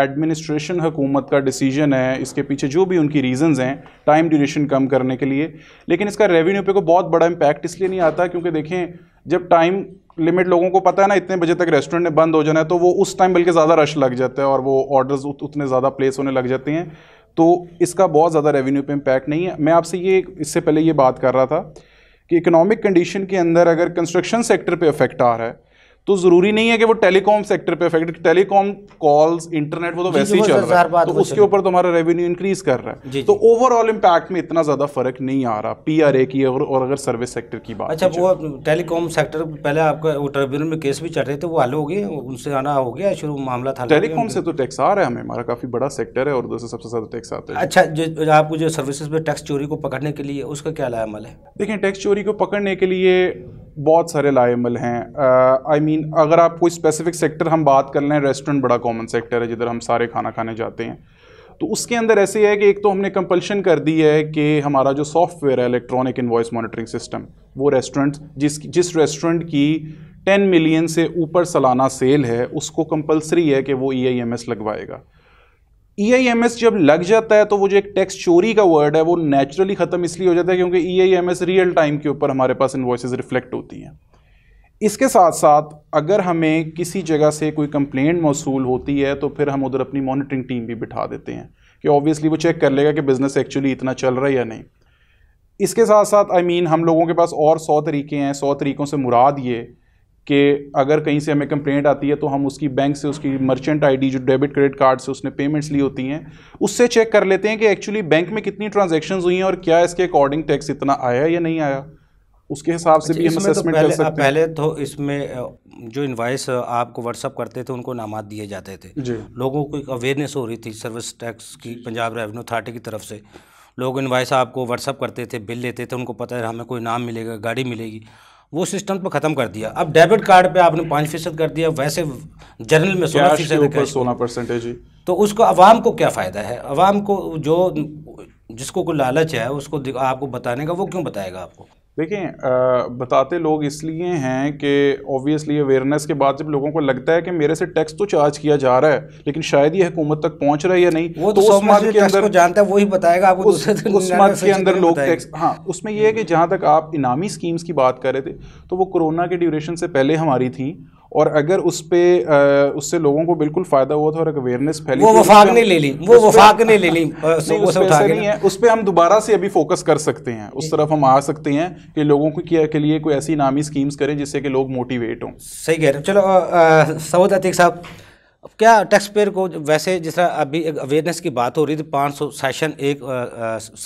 एडमिनिस्ट्रेशन हुकूमत का डिसीजन है इसके पीछे जो भी उनकी रीजंस हैं टाइम ड्यूरेशन कम करने के लिए लेकिन इसका रेवेन्यू पे को बहुत बड़ा इम्पैक्ट इसलिए नहीं आता क्योंकि देखें जब टाइम लिमिट लोगों को पता है ना इतने बजे तक रेस्टोरेंट ने बंद हो जाना है तो वो उस टाइम बल्कि ज़्यादा रश लग जाता है और वो ऑर्डर्स उत, उतने ज़्यादा प्लेस होने लग जाते हैं तो इसका बहुत ज़्यादा रेवेन्यू पे इम्पैक्ट नहीं है मैं आपसे ये इससे पहले ये बात कर रहा था कि इकोनॉमिक कंडीशन के अंदर अगर कंस्ट्रक्शन सेक्टर पे इफेक्ट आ रहा है तो जरूरी नहीं है कि वो टेलीकॉम सेक्टर पे अफेक्ट टेलीकॉम कॉल्स इंटरनेट वो तो वैसे ही चल रहा है तो उसके ऊपर तुम्हारा रेवेन्यू इंक्रीज कर रहा है तो ओवरऑल इम्पैक्ट में इतना ज्यादा फर्क नहीं आ रहा ए की और, और अगर सर्विस सेक्टर की बात अच्छा वो टेलीकॉम सेक्टर पहले आपका ट्रिब्यूनल में केस भी चल रहे थे वो हल हो गए उनसे आना हो गया शुरू मामला था टेलीकॉम से तो टैक्स आ रहा है हमें हमारा काफी बड़ा सेक्टर है और उधर से सबसे ज्यादा टैक्स आता है अच्छा जो आपको जो सर्विसेज में टैक्स चोरी को पकड़ने के लिए उसका क्या लाया अमल है देखिए टैक्स चोरी को पकड़ने के लिए बहुत सारे लाएमल हैं आई uh, मीन अगर आप कोई स्पेसिफिक सेक्टर हम बात कर लें रेस्टोरेंट बड़ा कॉमन सेक्टर है जिधर हम सारे खाना खाने जाते हैं तो उसके अंदर ऐसे है कि एक तो हमने कंपल्शन कर दी है कि हमारा जो सॉफ्टवेयर है इलेक्ट्रॉनिक इन्वॉइस मॉनिटरिंग सिस्टम वो रेस्टोरेंट जिस जिस रेस्टोरेंट की 10 मिलियन से ऊपर सालाना सेल है उसको कंपलसरी है कि वो ई आई एम एस लगवाएगा ई e जब लग जाता है तो वो जो एक टैक्स चोरी का वर्ड है वो नेचुरली ख़त्म इसलिए हो जाता है क्योंकि ई रियल टाइम के ऊपर हमारे पास इन्वॉइसेज रिफ्लेक्ट होती हैं इसके साथ साथ अगर हमें किसी जगह से कोई कंप्लेंट मौसू होती है तो फिर हम उधर अपनी मॉनिटरिंग टीम भी बिठा देते हैं कि ऑब्वियसली वो चेक कर लेगा कि बिज़नेस एक्चुअली इतना चल रहा है या नहीं इसके साथ साथ आई I मीन mean, हम लोगों के पास और सौ तरीके हैं सौ तरीक़ों से मुराद ये कि अगर कहीं से हमें कंप्लेंट आती है तो हम उसकी बैंक से उसकी मर्चेंट आईडी जो डेबिट क्रेडिट कार्ड से उसने पेमेंट्स ली होती हैं उससे चेक कर लेते हैं कि एक्चुअली बैंक में कितनी ट्रांजेक्शन हुई हैं और क्या इसके अकॉर्डिंग टैक्स इतना आया या नहीं आया उसके हिसाब से अच्छा, भी हम असेसमेंट तो कर सकते हैं पहले तो इसमें जो इन्वाइस आपको व्हाट्सअप करते थे उनको नामात दिए जाते थे लोगों को एक अवेयरनेस हो रही थी सर्विस टैक्स की पंजाब रेवेन्यू अथॉरिटी की तरफ से लोग इन्वाइस आपको व्हाट्सअप करते थे बिल लेते थे उनको पता है हमें कोई नाम मिलेगा गाड़ी मिलेगी वो सिस्टम पर खत्म कर दिया अब डेबिट कार्ड पे आपने पाँच फीसद कर दिया वैसे जनरल में सोलह फीसद सोलह परसेंटेज तो उसको अवाम को क्या फ़ायदा है अवाम को जो जिसको कोई लालच है उसको आपको बताने का वो क्यों बताएगा आपको देखें बताते लोग इसलिए हैं कि ऑब्वियसली अवेयरनेस के बाद जब लोगों को लगता है कि मेरे से टैक्स तो चार्ज किया जा रहा है लेकिन शायद ये हुकूमत तक पहुंच रहा है या नहीं वो तो, तो उस मार्ग के अंदर जानता है वही बताएगा आपको उस, उस मार्ग के अंदर लोग टैक्स हाँ उसमें यह है कि जहाँ तक आप इनामी स्कीम्स की बात कर रहे थे तो वो कोरोना के ड्यूरेशन से पहले हमारी थी और अगर उस पर उससे लोगों को बिल्कुल फायदा हुआ था और अवेयरनेस फैली वो वफाक ने ले ली वो वफाक ने ले ली उस पर हम दोबारा से अभी फोकस कर सकते हैं उस तरफ हम आ सकते हैं कि लोगों को के लिए कोई ऐसी नामी स्कीम्स करें जिससे कि लोग मोटिवेट हों सही कह रहे हैं चलो सऊद अतीक साहब क्या टैक्स पेयर को वैसे जिस तरह अभी अवेयरनेस की बात हो रही थी सौ सेशन एक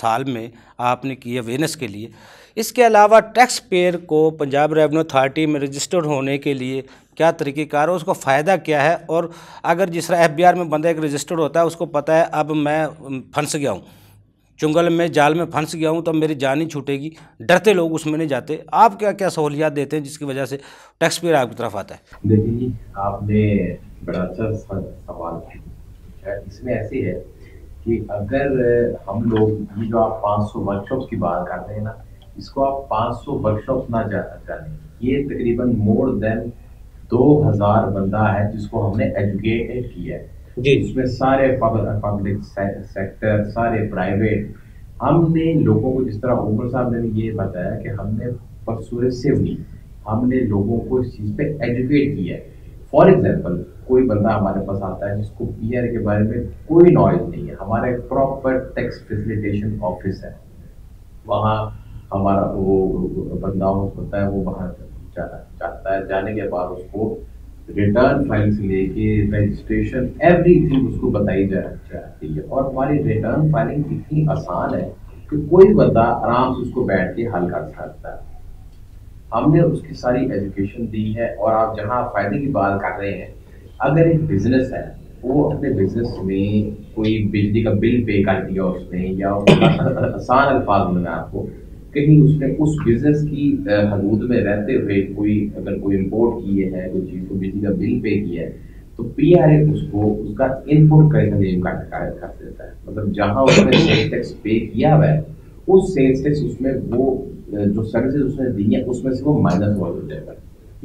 साल में आपने की अवेयरनेस के लिए इसके अलावा टैक्स पेयर को पंजाब रेवेन्यू अथॉरिटी में रजिस्टर्ड होने के लिए क्या तरीक़ेकार है उसको फ़ायदा क्या है और अगर जिस तरह एफ में बंदा एक रजिस्टर्ड होता है उसको पता है अब मैं फंस गया हूँ चुंगल में जाल में फंस गया हूँ तो मेरी जान ही छूटेगी डरते लोग उसमें नहीं जाते आप क्या क्या सहूलियात देते हैं जिसकी वजह से टैक्स पेयर आपकी तरफ आता है देखिए जी आपने बड़ा अच्छा सवाल इसमें ऐसी है कि अगर हम लोग ये जो आप 500 वर्कशॉप की बात कर रहे हैं ना इसको आप 500 वर्कशॉप ना जाने ये तकरीबन मोर देन 2000 बंदा है जिसको हमने एजुकेटेड किया है जी इसमें सारे पब्लिक सेक्टर सारे प्राइवेट हमने लोगों को जिस तरह उमर साहब ने ये बताया कि हमने नहीं हमने लोगों को इस चीज़ पे एजुकेट किया है फॉर एग्जाम्पल कोई बंदा हमारे पास आता है जिसको पी के बारे में कोई नॉलेज नहीं है हमारा प्रॉपर टैक्स फैसिलिटेशन ऑफिस है वहाँ हमारा वो बंदा होता है वो बाहर जा, जाता है जाने के बाद उसको रिटर्न फाइल से लेके रजिस्ट्रेशन एवरीथिंग उसको बताई जा जाती है और हमारी रिटर्न फाइलिंग इतनी आसान है कि कोई बंदा आराम से उसको बैठ के हल कर सकता है हमने उसकी सारी एजुकेशन दी है और आप जहाँ फायदे की बात कर रहे हैं अगर एक बिजनेस है वो अपने बिजनेस में कोई बिजली का बिल पे कर दिया उसने या आसान अल्फाज में आपको कहीं उसने उस बिजनेस की हदूद में रहते हुए कोई अगर कोई इम्पोर्ट किए है कोई चीज़ को बिजली का बिल पे किया है तो पी आर ए उसको उसका इनपुट कर देता है मतलब जहाँ उसने सेल्स टैक्स पे किया हुआ है उस सेल्स टैक्स उसमें वो जो सर्विसेज उसने दी है उसमें से वो माइनस हो जाएगा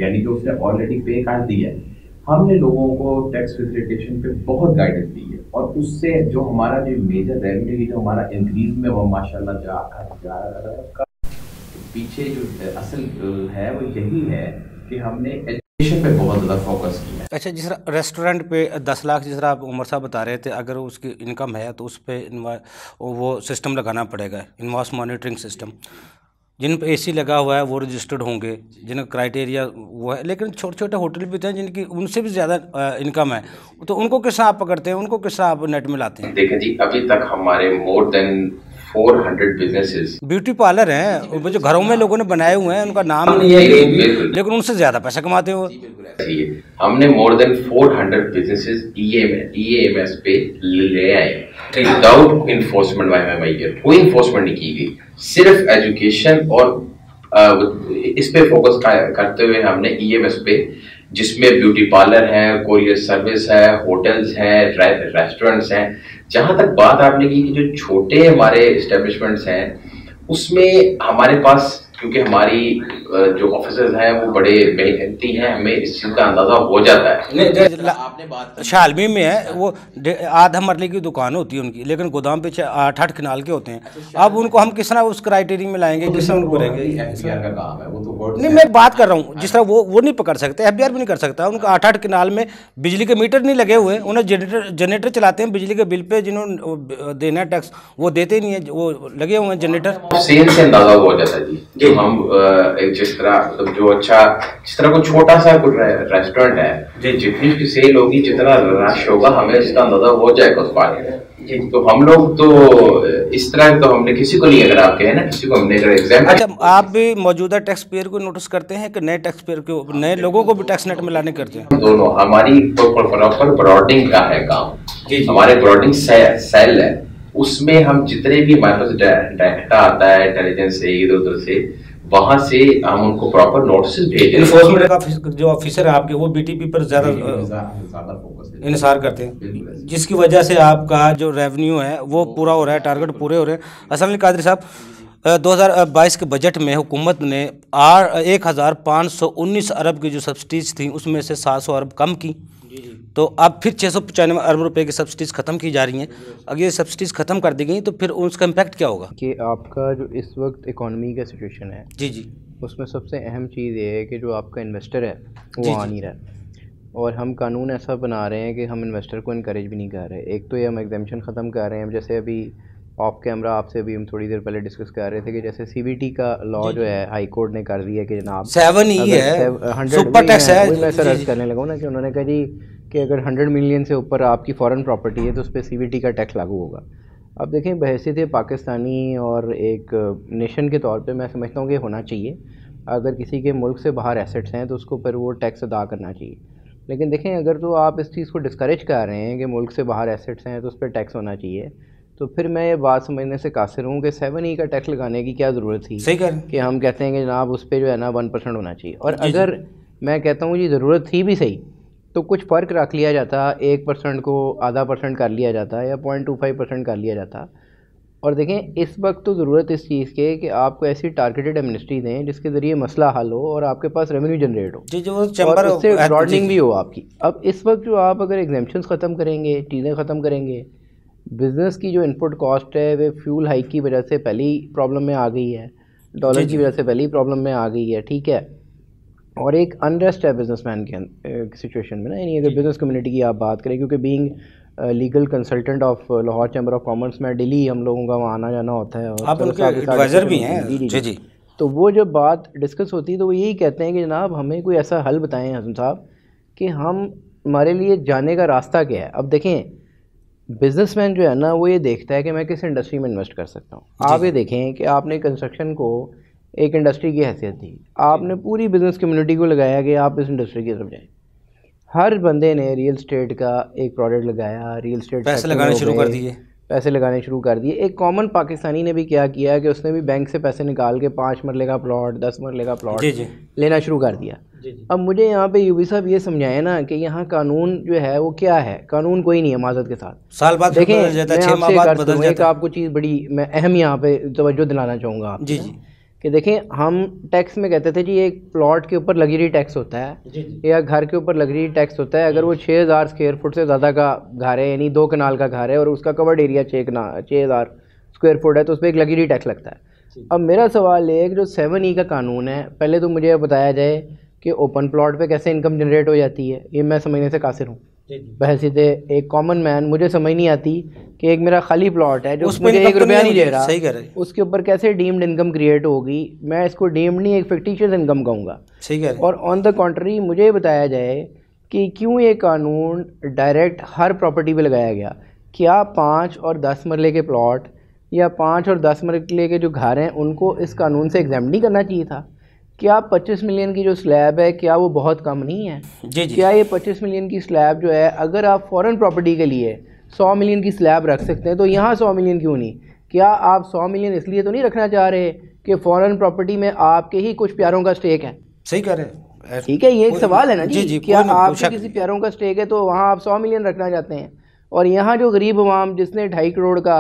यानी कि उसने ऑलरेडी पे कर दिया है हमने लोगों को टैक्स फेसिलिटेशन पे बहुत गाइडेंस दी है और उससे जो हमारा जो मेजर रेवेन्यू जो हमारा इंक्रीज में वो माशाल्लाह जा जा रहा है उसका पीछे जो असल है वो यही है कि हमने एजुकेशन पे बहुत ज़्यादा फोकस किया अच्छा जिस रेस्टोरेंट पे दस लाख जिस आप उमर साहब बता रहे थे अगर उसकी इनकम है तो उस पर वो सिस्टम लगाना पड़ेगा इन्वास मॉनिटरिंग सिस्टम जिन पर ए लगा हुआ है वो रजिस्टर्ड होंगे जिनका क्राइटेरिया वो है लेकिन छोटे छोटे होटल भी थे तो जिनकी उनसे भी ज़्यादा इनकम है तो उनको किस आप पकड़ते हैं उनको किस आप नेट में लाते हैं देखें जी अभी तक हमारे more than 400 businesses beauty parlour हैं वो जो घरों में लोगों ने बनाए हुए हैं उनका नाम हाँ, नहीं है लेकिन उनसे ज्यादा पैसा कमाते हो हमने मोर देन 400 बिजनेसेस ईएमएस पे ले आए without enforcement by my major कोई इन्फोर्समेंट नहीं की गई सिर्फ एजुकेशन और इस पे फोकस करते हुए हमने ईएमएस e पे जिसमें ब्यूटी पार्लर है कोरियर सर्विस है होटल्स हैं रेस्टोरेंट्स हैं जहां तक बात आपने की कि जो छोटे हमारे इस्टेब्लिशमेंट्स हैं उसमें हमारे पास क्योंकि हमारी जो ऑफिसर्स हैं वो बड़े मेहनती हैं हमें इस चीज़ का अंदाज़ा हो जाता है आपने बात शालमी अच्छा, में है अच्छा। वो आधा मरले की दुकान होती है उनकी लेकिन गोदाम पे आठ आठ किनाल के होते हैं अच्छा, अब उनको हम किस तरह उस क्राइटेरिया में लाएंगे जिस तरह उनको रहेंगे तो नहीं मैं बात कर रहा हूँ हाँ। जिस तरह वो वो नहीं पकड़ सकते एफ भी नहीं कर सकता उनको आठ आठ किनाल में बिजली के मीटर नहीं लगे हुए उन्हें जनरेटर जनरेटर चलाते हैं बिजली के बिल पे जिन्होंने देना टैक्स वो देते नहीं है वो लगे हुए हैं जनरेटर हाँ, सेल से अंदाजा हो जाता है जी हम एक जिस तरह तो जो अच्छा जिस तरह को छोटा सा कुछ रेस्टोरेंट है जी जितनी उसकी सेल होगी जितना रश होगा हमें जितना अंदाजा हो जाएगा उस बारे में तो हम लोग तो इस तरह तो हमने किसी को नहीं अगर आप कहें ना किसी को हमने अगर एग्जाम अच्छा आप भी मौजूदा टैक्स पेयर को नोटिस करते हैं कि नए टैक्स पेयर को नए लोगों को भी टैक्स नेट में लाने करते हैं दोनों हमारी प्रॉपर ब्रॉडिंग का है काम हमारे ब्रॉडिंग सेल है उसमें हम जितने भी हमारे पास डाटा आता है इंटेलिजेंस से इधर उधर से वहां से हम उनको प्रॉपर नोटिस भेज इन्फोर्समेंट का जो ऑफिसर है आपके वो बीटीपी पर ज्यादा इंसार करते हैं जिसकी वजह से आपका जो रेवेन्यू है वो पूरा हो रहा है टारगेट पूरे हो रहे हैं असल में कादरी साहब 2022 के बजट में हुकूमत ने आर एक हज़ार पाँच सौ उन्नीस अरब की जो सब्सिडीज थी उसमें से सात सौ अरब कम की तो अब फिर छः सौ पचानवे अरब रुपए की सब्सिडीज़ ख़त्म की जा रही हैं अगर ये सब्सिडीज़ ख़त्म कर दी गई तो फिर उसका इम्पैक्ट क्या होगा कि आपका जो इस वक्त इकोनॉमी का सिचुएशन है जी जी उसमें सबसे अहम चीज़ ये है कि जो आपका इन्वेस्टर है वो आ नहीं रहा है और हम कानून ऐसा बना रहे हैं कि हम इन्वेस्टर को इनक्रेज भी नहीं कर रहे एक तो ये हम एग्जामेशन ख़त्म कर रहे हैं जैसे अभी ऑफ कैमरा आपसे भी हम थोड़ी देर पहले डिस्कस कर रहे थे कि जैसे सीबीटी का लॉ जो है हाई कोर्ट ने कर दिया कि जनाब सेवन ही है सुपर टैक्स है मैं सर अर्ज करने लगा ना कि उन्होंने कहा जी कि अगर हंड्रेड मिलियन से ऊपर आपकी फॉरेन प्रॉपर्टी है तो उस पर सी का टैक्स लागू होगा अब देखें बहसी थे पाकिस्तानी और एक नेशन के तौर पर मैं समझता हूँ कि होना चाहिए अगर किसी के मुल्क से बाहर एसेट्स हैं तो उसको फिर वो टैक्स अदा करना चाहिए लेकिन देखें अगर तो आप इस चीज़ को डिस्करेज कर रहे हैं कि मुल्क से बाहर एसेट्स हैं तो उस पर टैक्स होना चाहिए तो फिर मैं ये बात समझने से कासिर हूँ कि सेवन ई e का टैक्स लगाने की क्या ज़रूरत थी सही कर कि हम कहते हैं कि जनाब उस पर जो है ना वन परसेंट होना चाहिए और अगर मैं कहता हूँ जी ज़रूरत थी भी सही तो कुछ फ़र्क रख लिया जाता एक परसेंट को आधा परसेंट कर लिया जाता या पॉइंट टू फाइव परसेंट कर लिया जाता और देखें इस वक्त तो ज़रूरत इस चीज़ की कि आपको ऐसी टारगेटेड एमनिस्ट्री दें जिसके ज़रिए मसला हल हो और आपके पास रेवेन्यू जनरेट हो जी जो और उससे ब्रॉडनिंग भी हो आपकी अब इस वक्त जो आप अगर एग्जामेशन ख़त्म करेंगे चीज़ें ख़त्म करेंगे बिज़नेस की जो इनपुट कॉस्ट है वे फ्यूल हाइक की वजह से पहली प्रॉब्लम में आ गई है डॉलर की वजह से पहली प्रॉब्लम में आ गई है ठीक है और एक अनरेस्ट है बिज़नेस मैन के सिचुएशन में ना यानी अगर बिज़नेस कम्युनिटी की आप बात करें क्योंकि being legal consultant of Lahore chamber of commerce में डेली हम लोगों का वहाँ आना जाना होता है और आप उनके एडवाइज़र भी हैं जी जी तो वो जब बात डिस्कस होती है तो वो यही कहते हैं कि जनाब हमें कोई ऐसा हल बताएं हसन साहब कि हम हमारे लिए जाने का रास्ता क्या है अब देखें बिजनेसमैन जो है ना वो ये देखता है कि मैं किस इंडस्ट्री में इन्वेस्ट कर सकता हूँ आप ये देखें कि आपने कंस्ट्रक्शन को एक इंडस्ट्री की हैसियत दी आपने पूरी बिजनेस कम्युनिटी को लगाया कि आप इस इंडस्ट्री की तरफ जाएँ हर बंदे ने रियल स्टेट का एक प्रोडक्ट लगाया रियल स्टेट पैसे लगाने शुरू कर दिए पैसे लगाने शुरू कर दिए एक कॉमन पाकिस्तानी ने भी क्या किया है कि उसने भी बैंक से पैसे निकाल के पाँच मरले का प्लॉट दस मरले का प्लॉट लेना शुरू कर दिया जी जी। अब मुझे यहाँ पे यूबी साहब ये समझाएं ना कि यहाँ कानून जो है वो क्या है कानून कोई नहीं है माजत के साथ साल बाद देखें आपको चीज़ बड़ी मैं अहम यहाँ पे तोज्जो दिलाना चाहूँगा जी जी कि देखें हम टैक्स में कहते थे जी एक प्लॉट के ऊपर लग्जरी टैक्स होता है या घर के ऊपर लग्जरी टैक्स होता है अगर वो छः हज़ार स्क्वेयर फुट से ज़्यादा का घर है यानी दो कनाल का घर है और उसका कवर्ड एरिया छः कना छः हज़ार स्क्वेयर फुट है तो उस पर एक लग्जरी टैक्स लगता है अब मेरा सवाल ये है कि जो सेवन ई e का कानून है पहले तो मुझे बताया जाए कि ओपन प्लॉट पर कैसे इनकम जनरेट हो जाती है ये मैं समझने से कासिर हूँ थे एक कॉमन मैन मुझे समझ नहीं आती कि एक मेरा खाली प्लॉट है जो उस मुझे एक रुपया नहीं दे रहा सही कर रहे उसके ऊपर कैसे डीम्ड इनकम क्रिएट होगी मैं इसको डीम्ड नहीं एक फिक्टिशियस इनकम कहूँगा सही कर और ऑन द कॉन्ट्री मुझे बताया जाए कि क्यों ये कानून डायरेक्ट हर प्रॉपर्टी पर लगाया गया क्या पाँच और दस मरले के प्लॉट या पाँच और दस मरले के जो घर हैं उनको इस कानून से एग्जाम नहीं करना चाहिए था क्या 25 मिलियन की जो स्लैब है क्या वो बहुत कम नहीं है जी जी क्या ये 25 मिलियन की स्लैब जो है अगर आप फॉरेन प्रॉपर्टी के लिए 100 मिलियन की स्लैब रख सकते हैं तो यहाँ 100 मिलियन क्यों नहीं क्या आप 100 मिलियन इसलिए तो नहीं रखना चाह रहे कि फॉरेन प्रॉपर्टी में आपके ही कुछ प्यारों का स्टेक है सही कह रहे हैं ठीक है ये एक सवाल है ना जी, जी क्या आप किसी प्यारों का स्टेक है तो वहाँ आप सौ मिलियन रखना चाहते हैं और यहाँ जो गरीब अवाम जिसने ढाई करोड़ का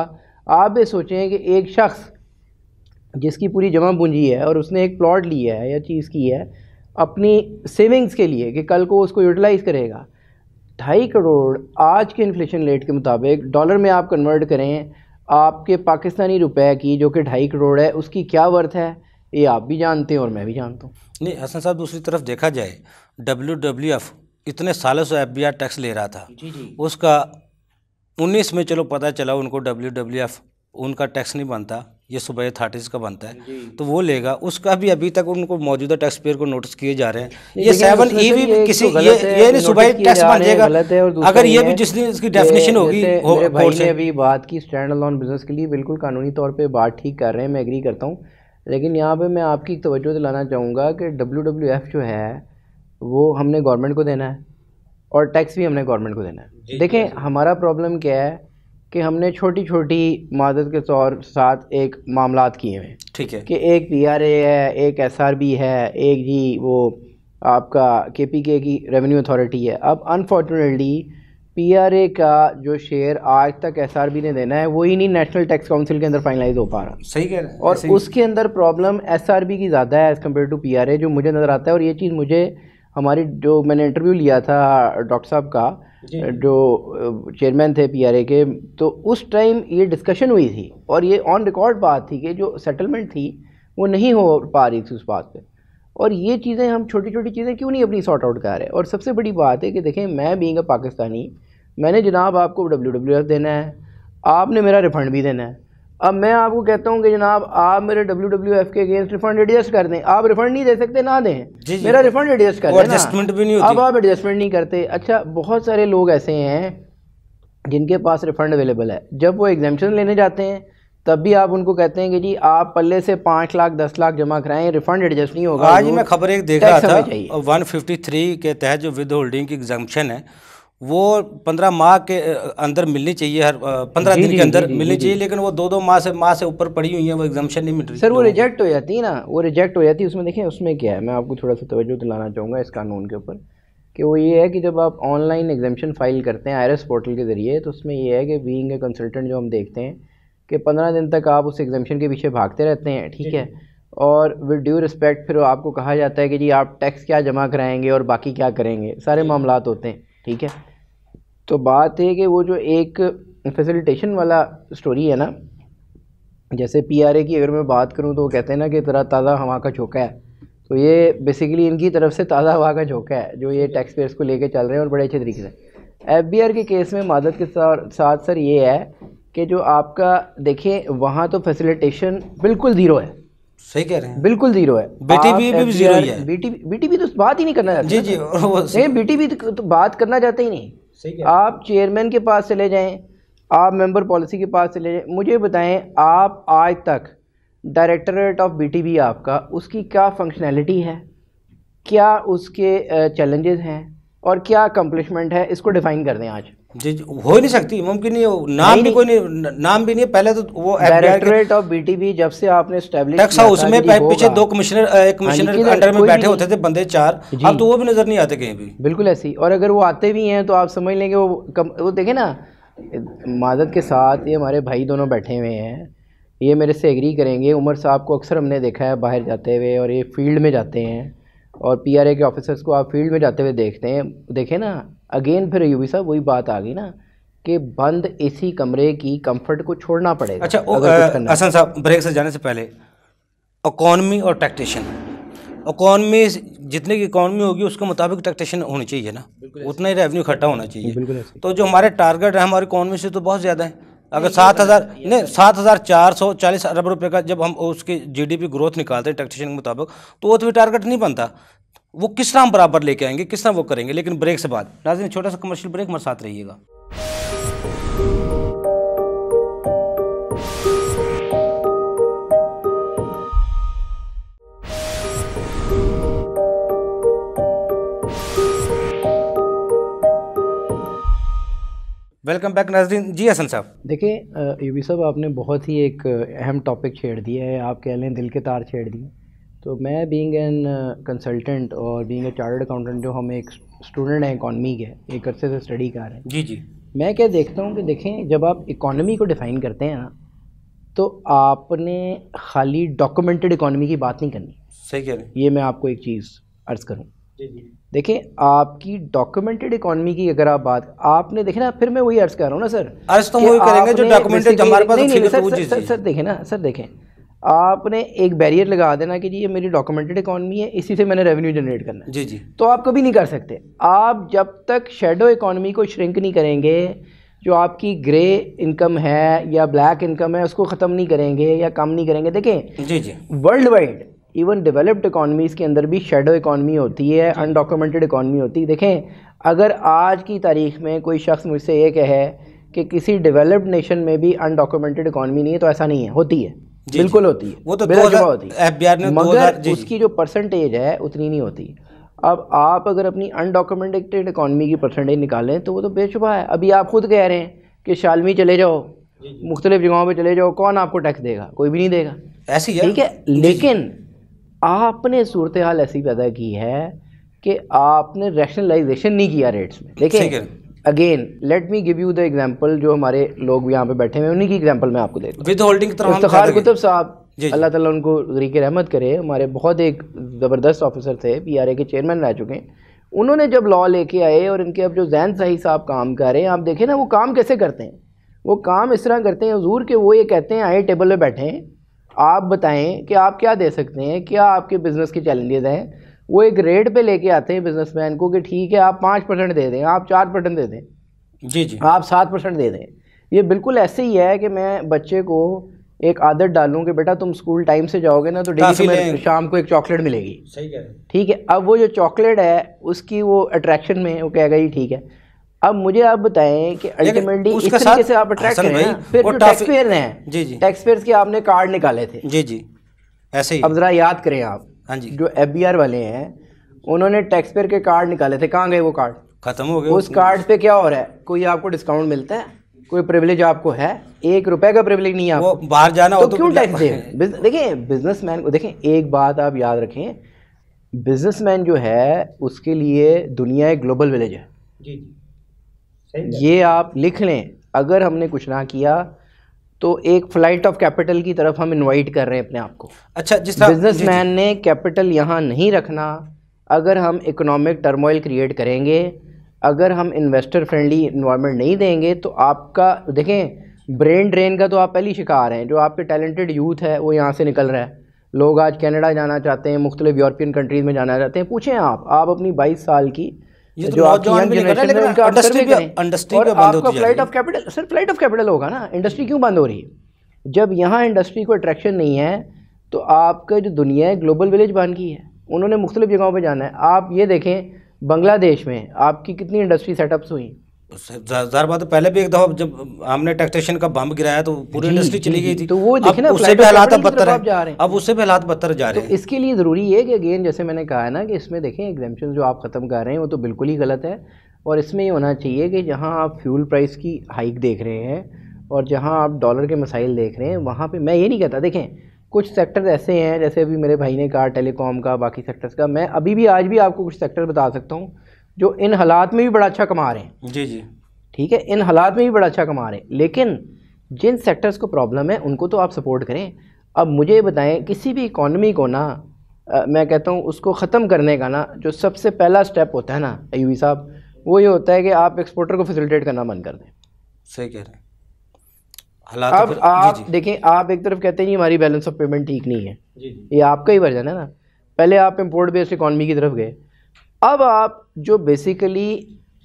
आप ये सोचें कि एक शख्स जिसकी पूरी जमा पूंजी है और उसने एक प्लॉट लिया है या चीज़ की है अपनी सेविंग्स के लिए कि कल को उसको यूटिलाइज़ करेगा ढाई करोड़ आज के इन्फ्लेशन रेट के मुताबिक डॉलर में आप कन्वर्ट करें आपके पाकिस्तानी रुपए की जो कि ढाई करोड़ है उसकी क्या वर्थ है ये आप भी जानते हैं और मैं भी जानता हूँ नहीं हसन साहब दूसरी तरफ देखा जाए डब्ल्यू डब्ल्यू एफ इतने सालों से एफ बी आर टैक्स ले रहा था जी जी उसका उन्नीस में चलो पता चला उनको डब्ल्यू डब्ल्यू एफ उनका टैक्स नहीं बनता ये सुबह थर्टीज का बनता है तो वो लेगा उसका भी अभी तक उनको मौजूदा टैक्स पेयर को नोटिस किए जा रहे हैं ये सेवन ई भी, किसी ये ये नहीं सुबह टैक्स बन जाएगा अगर ये भी जिस दिन इसकी डेफिनेशन होगी हो, भाई ने अभी बात की स्टैंड अलोन बिजनेस के लिए बिल्कुल कानूनी तौर पर बात ठीक कर रहे हैं मैं एग्री करता हूँ लेकिन यहाँ पर मैं आपकी तवज्जो दिलाना चाहूँगा कि डब्ल्यू जो है वो हमने गवर्नमेंट को देना है और टैक्स भी हमने गवर्नमेंट को देना है देखें हमारा प्रॉब्लम क्या है कि हमने छोटी छोटी मदद के तौर साथ एक मामला किए हैं ठीक है कि एक पी आर ए है एक एस आर बी है एक जी वो आपका के पी के की रेवेन्यू अथॉरिटी है अब अनफॉर्चुनेटली पी आर ए का जो शेयर आज तक एस आर बी ने देना है वही नहीं नेशनल टैक्स काउंसिल के अंदर फाइनलाइज हो पा रहा सही कह रहे हैं और उसके अंदर प्रॉब्लम एस आर बी की ज़्यादा है as compare to P R A जो मुझे नज़र आता है और ये चीज़ मुझे हमारी जो मैंने इंटरव्यू लिया था डॉक्टर साहब का जो चेयरमैन थे पीआरए के तो उस टाइम ये डिस्कशन हुई थी और ये ऑन रिकॉर्ड बात थी कि जो सेटलमेंट थी वो नहीं हो पा रही थी उस बात पे और ये चीज़ें हम छोटी छोटी चीज़ें क्यों नहीं अपनी सॉर्ट आउट कर रहे और सबसे बड़ी बात है कि देखें मैं बींग पाकिस्तानी मैंने जनाब आपको डब्ल्यू देना है आपने मेरा रिफंड भी देना है अब मैं आपको कहता हूं कि जनाब आप मेरे डब्ल्यू डब्ल्यू एफ के अगेंस्ट रिफंड एडजस्ट कर दें आप रिफंड नहीं दे सकते ना दें मेरा रिफंड एडजस्ट कर एडजस्टमेंट भी नहीं अब आप एडजस्टमेंट नहीं करते अच्छा बहुत सारे लोग ऐसे हैं जिनके पास रिफंड अवेलेबल है जब वो एग्जामेशन लेने जाते हैं तब भी आप उनको कहते हैं कि जी आप पल्ले से पाँच लाख दस लाख जमा कराएं रिफंड एडजस्ट नहीं होगा आज मैं खबर एक देख रहा था वन फिफ्टी थ्री के तहत जो विद होल्डिंग की एग्जामेशन है वो पंद्रह माह के अंदर मिलनी चाहिए हर पंद्रह दिन के अंदर जी, मिलनी जी, चाहिए लेकिन वो दो दो माह से माह से ऊपर पड़ी हुई है वो एग्जामेशन नहीं मिल रही सर वो रिजेक्ट हो जाती है ना वो रिजेक्ट हो जाती है उसमें देखें उसमें क्या है मैं आपको थोड़ा सा तवज्जो दिलाना चाहूँगा इस कानून के ऊपर कि वो ये है कि जब आप ऑनलाइन एग्जामेशन फाइल करते हैं आई पोर्टल के ज़रिए तो उसमें यह है कि बींग ए कंसल्टेंट जो हम देखते हैं कि पंद्रह दिन तक आप उस एग्जामेशन के पीछे भागते रहते हैं ठीक है और विद ड्यू रिस्पेक्ट फिर आपको कहा जाता है कि जी आप टैक्स क्या जमा कराएंगे और बाकी क्या करेंगे सारे मामला होते हैं ठीक है तो बात है कि वो जो एक फैसिलिटेशन वाला स्टोरी है ना जैसे पीआरए की अगर मैं बात करूँ तो वो कहते हैं ना कि तरह ताज़ा हवा का झोंका है तो ये बेसिकली इनकी तरफ से ताज़ा हवा का झोंका है जो ये टैक्स पेयर्स को लेके चल रहे हैं और बड़े अच्छे तरीके से एफ के केस में मदद के साथ सर ये है कि जो आपका देखें वहाँ तो फैसिलिटेशन बिल्कुल ज़ीरो है सही कह रहे हैं बिल्कुल जीरो है बीटी भी, भी जीरो ही है बीटी बीटीपी तो बात ही नहीं करना चाहते जी जी नहीं बीटीपी तो, तो बात करना चाहते ही नहीं आप चेयरमैन के पास चले जाएँ आप मेंबर पॉलिसी के पास चले जाएँ मुझे बताएं आप आज तक डायरेक्टरेट ऑफ बीटीबी आपका उसकी क्या फंक्शनैलिटी है क्या उसके चैलेंजेस हैं और क्या अकम्पलिशमेंट है इसको डिफ़ाइन कर दें आज जी हो ही नहीं सकती मुमकिन नहीं हो नाम भी कोई नहीं नाम भी नहीं पहले तो वो डायरेक्टोरेट ऑफ बीटीबी जब से आपने उसमें टैक्स हाउस में पीछे दो कमिश्नर एक कमिश्नर हाँ, के अंडर में बैठे होते थे बंदे चार अब तो वो भी नजर नहीं आते कहीं भी बिल्कुल ऐसी और अगर वो आते भी हैं तो आप समझ लेंगे वो कम वो देखे ना मादत के साथ ये हमारे भाई दोनों बैठे हुए हैं ये मेरे से एग्री करेंगे उमर साहब को अक्सर हमने देखा है बाहर जाते हुए और ये फील्ड में जाते हैं और पीआरए के ऑफिसर्स को आप फील्ड में जाते हुए देखते हैं देखे ना अगेन फिर यूवी साहब वही बात आ गई ना कि बंद इसी कमरे की कंफर्ट को छोड़ना पड़ेगा अच्छा असन साहब ब्रेक से जाने से पहले इकॉनमी और टैक्टेशन इकॉनमी जितने की इकॉनमी होगी उसके मुताबिक टैक्टेशन होनी चाहिए ना उतना ही रेवेन्यू इकट्ठा होना चाहिए तो जो हमारे टारगेट है हमारी इकॉनमी से तो बहुत ज़्यादा है अगर सात हज़ार नहीं सात हज़ार चार सौ चालीस अरब रुपये का जब हम उसके जीडीपी ग्रोथ निकालते हैं टैक्सेशन के मुताबिक तो वो तो भी टारगेट नहीं बनता वो किस नाम बराबर लेके आएंगे किस नाम वो करेंगे लेकिन ब्रेक से बाद नाजन छोटा सा कमर्शियल ब्रेक हमारे साथ रहिएगा वेलकम बैक नाजरीन जी हसन साहब देखिए यूबी साहब आपने बहुत ही एक अहम टॉपिक छेड़ दिया है आप कह लें दिल के तार छेड़ दिए तो मैं बीइंग एन कंसल्टेंट और बीइंग ए चार्टर्ड अकाउंटेंट जो हम एक स्टूडेंट हैं इकॉनमी के एक अरसे से स्टडी कर रहे हैं जी जी मैं क्या देखता हूँ कि देखें जब आप इकॉनमी को डिफ़ाइन करते हैं ना तो आपने खाली डॉक्यूमेंटेड इकॉनमी की बात नहीं करनी सही कह रहे हैं ये मैं आपको एक चीज़ अर्ज़ करूँ देखें आपकी डॉक्यूमेंटेड इकोनॉमी की अगर आप बात आपने देखे ना फिर मैं वही अर्ज कर रहा हूँ ना सर अर्ज तो वही करेंगे जो डॉक्यूमेंटेड हमारे पास सर, सर देखें ना सर देखें आपने एक बैरियर लगा देना कि जी ये मेरी डॉक्यूमेंटेड इकॉनमी है इसी से मैंने रेवेन्यू जनरेट करना है जी जी तो आप कभी नहीं कर सकते आप जब तक शेडो इकॉनमी को श्रिंक नहीं करेंगे जो आपकी ग्रे इनकम है या ब्लैक इनकम है उसको ख़त्म नहीं करेंगे या कम नहीं करेंगे देखें जी जी world wide even developed economies के अंदर भी शेडो इकॉनमी होती है अनडॉक्यूमेंटेड इकॉनमी होती है देखें अगर आज की तारीख में कोई शख्स मुझसे ये कहे कि किसी डेवलप्ड नेशन में भी अनडॉक्यूमेंटेड इकॉनमी नहीं है तो ऐसा नहीं है होती है बिल्कुल होती है वो तो एफबीआर ने मगर उसकी जो परसेंटेज है उतनी नहीं होती अब आप अगर अपनी अनडॉक्यूमेंटेड इकॉनमी की परसेंटेज निकालें तो वो तो बेशुबा है अभी आप खुद कह रहे हैं कि शालमी चले जाओ मुख्तलिफ जगहों पर चले जाओ कौन आपको टैक्स देगा कोई भी नहीं देगा ऐसी ठीक है लेकिन आपने सूरत हाल ऐसी पैदा की है कि आपने रैशनलाइजेशन नहीं किया रेट्स में देखिए again let me give you the example जो हमारे लोग यहाँ पे बैठे हुए उन्हीं की एग्जाम्पल मैं आपको देता विद होल्डिंग इफ्तार कुतुब साहब अल्लाह ताला उनको गरीक रहमत करे हमारे बहुत एक ज़बरदस्त ऑफिसर थे पीआरए के चेयरमैन रह चुके हैं उन्होंने जब लॉ लेके आए और इनके अब जो जैन साही साहब काम कर रहे हैं आप देखें ना वो काम कैसे करते हैं वो काम इस तरह करते हैं हजूर के वो ये कहते हैं आए टेबल पर हैं आप बताएं कि आप क्या दे सकते हैं क्या आपके बिज़नेस के चैलेंजेस हैं वो एक रेट पे लेके आते हैं बिजनेसमैन को कि ठीक है आप पाँच परसेंट दे दें आप चार परसेंट दे दें जी जी आप सात परसेंट दे दें ये बिल्कुल ऐसे ही है कि मैं बच्चे को एक आदत डालूं कि बेटा तुम स्कूल टाइम से जाओगे ना तो डेली शाम को एक चॉकलेट मिलेगी सही कह रहे ठीक है अब वो जो चॉकलेट है उसकी वो अट्रैक्शन में वो कहेगा ही ठीक है अब मुझे आप बताएं कि अल्टीमेटली इस तरीके से आप अट्रैक्ट करें फिर जो टैक्स पेयर हैं जी जी टैक्स पेयर के आपने कार्ड निकाले थे जी जी ऐसे ही अब ज़रा याद करें आप हाँ जी जो एफ वाले हैं उन्होंने टैक्स पेयर के कार्ड निकाले थे कहाँ गए वो कार्ड खत्म हो गए उस कार्ड पे क्या हो रहा है कोई आपको डिस्काउंट मिलता है कोई प्रिविलेज आपको है एक रुपए का प्रिविलेज नहीं है वो बाहर जाना तो, हो तो, तो क्यों टैक्स दे देखिए बिजनेसमैन को देखें एक बात आप याद रखें बिजनेसमैन जो है उसके लिए दुनिया एक ग्लोबल विलेज है जी जी ये आप लिख लें अगर हमने कुछ ना किया तो एक फ्लाइट ऑफ कैपिटल की तरफ हम इनवाइट कर रहे हैं अपने आप को अच्छा जिस बिज़नेस मैन ने कैपिटल यहाँ नहीं रखना अगर हम इकोनॉमिक टर्मोइल क्रिएट करेंगे अगर हम इन्वेस्टर फ्रेंडली इन्वायरमेंट नहीं देंगे तो आपका देखें ब्रेन ड्रेन का तो आप पहली शिकार हैं जो आपके टैलेंटेड यूथ है वो यहाँ से निकल रहा है लोग आज कनाडा जाना चाहते हैं मुख्तलिफ यूरोपियन कंट्रीज़ में जाना चाहते हैं पूछें आप आप अपनी बाईस साल की ये तो नौजवान भी नहीं कर इंडस्ट्री भी इंडस्ट्री भी बंद होती flight of capital sir flight of capital होगा ना इंडस्ट्री क्यों बंद हो रही है जब यहाँ इंडस्ट्री को अट्रैक्शन नहीं है तो आपका जो दुनिया है ग्लोबल विलेज बन की है उन्होंने मुख्तलिफ जगहों पर जाना है आप ये देखें बांग्लादेश में आपकी कितनी इंडस्ट्री सेटअप्स हुई बाद पहले भी एक दफा जब हमने टैक्सेशन का बम गिराया तो पूरी इंडस्ट्री चली गई थी तो वो ना उससे भी हालात बदतर है अब उससे भी हालात बदतर जा रहे तो हैं तो इसके लिए ज़रूरी है कि अगेन जैसे मैंने कहा है ना कि इसमें देखें एग्जामेशन जो आप ख़त्म कर रहे हैं वो तो बिल्कुल ही गलत है और इसमें ये होना चाहिए कि जहाँ आप फ्यूल प्राइस की हाइक देख रहे हैं और जहाँ आप डॉलर के मसाइल देख रहे हैं वहाँ पर मैं ये नहीं कहता देखें कुछ सेक्टर्स ऐसे हैं जैसे अभी मेरे भाई ने कहा टेलीकॉम का बाकी सेक्टर्स का मैं अभी भी आज भी आपको कुछ सेक्टर बता सकता हूँ जो इन हालात में भी बड़ा अच्छा कमा रहे हैं जी जी ठीक है इन हालात में भी बड़ा अच्छा कमा रहे हैं लेकिन जिन सेक्टर्स को प्रॉब्लम है उनको तो आप सपोर्ट करें अब मुझे बताएं किसी भी इकॉनमी को ना आ, मैं कहता हूँ उसको ख़त्म करने का ना जो सबसे पहला स्टेप होता है ना अयूबी साहब वो ये होता है कि आप एक्सपोर्टर को फैसिलिटेट करना बंद कर दें सही कह रहे हैं तो अब तो आप जी जी। देखें आप एक तरफ कहते हैं हमारी बैलेंस ऑफ पेमेंट ठीक नहीं है जी जी। ये आपका ही वर्जन है ना पहले आप इम्पोर्ट बेस्ड इकॉनमी की तरफ गए अब आप जो बेसिकली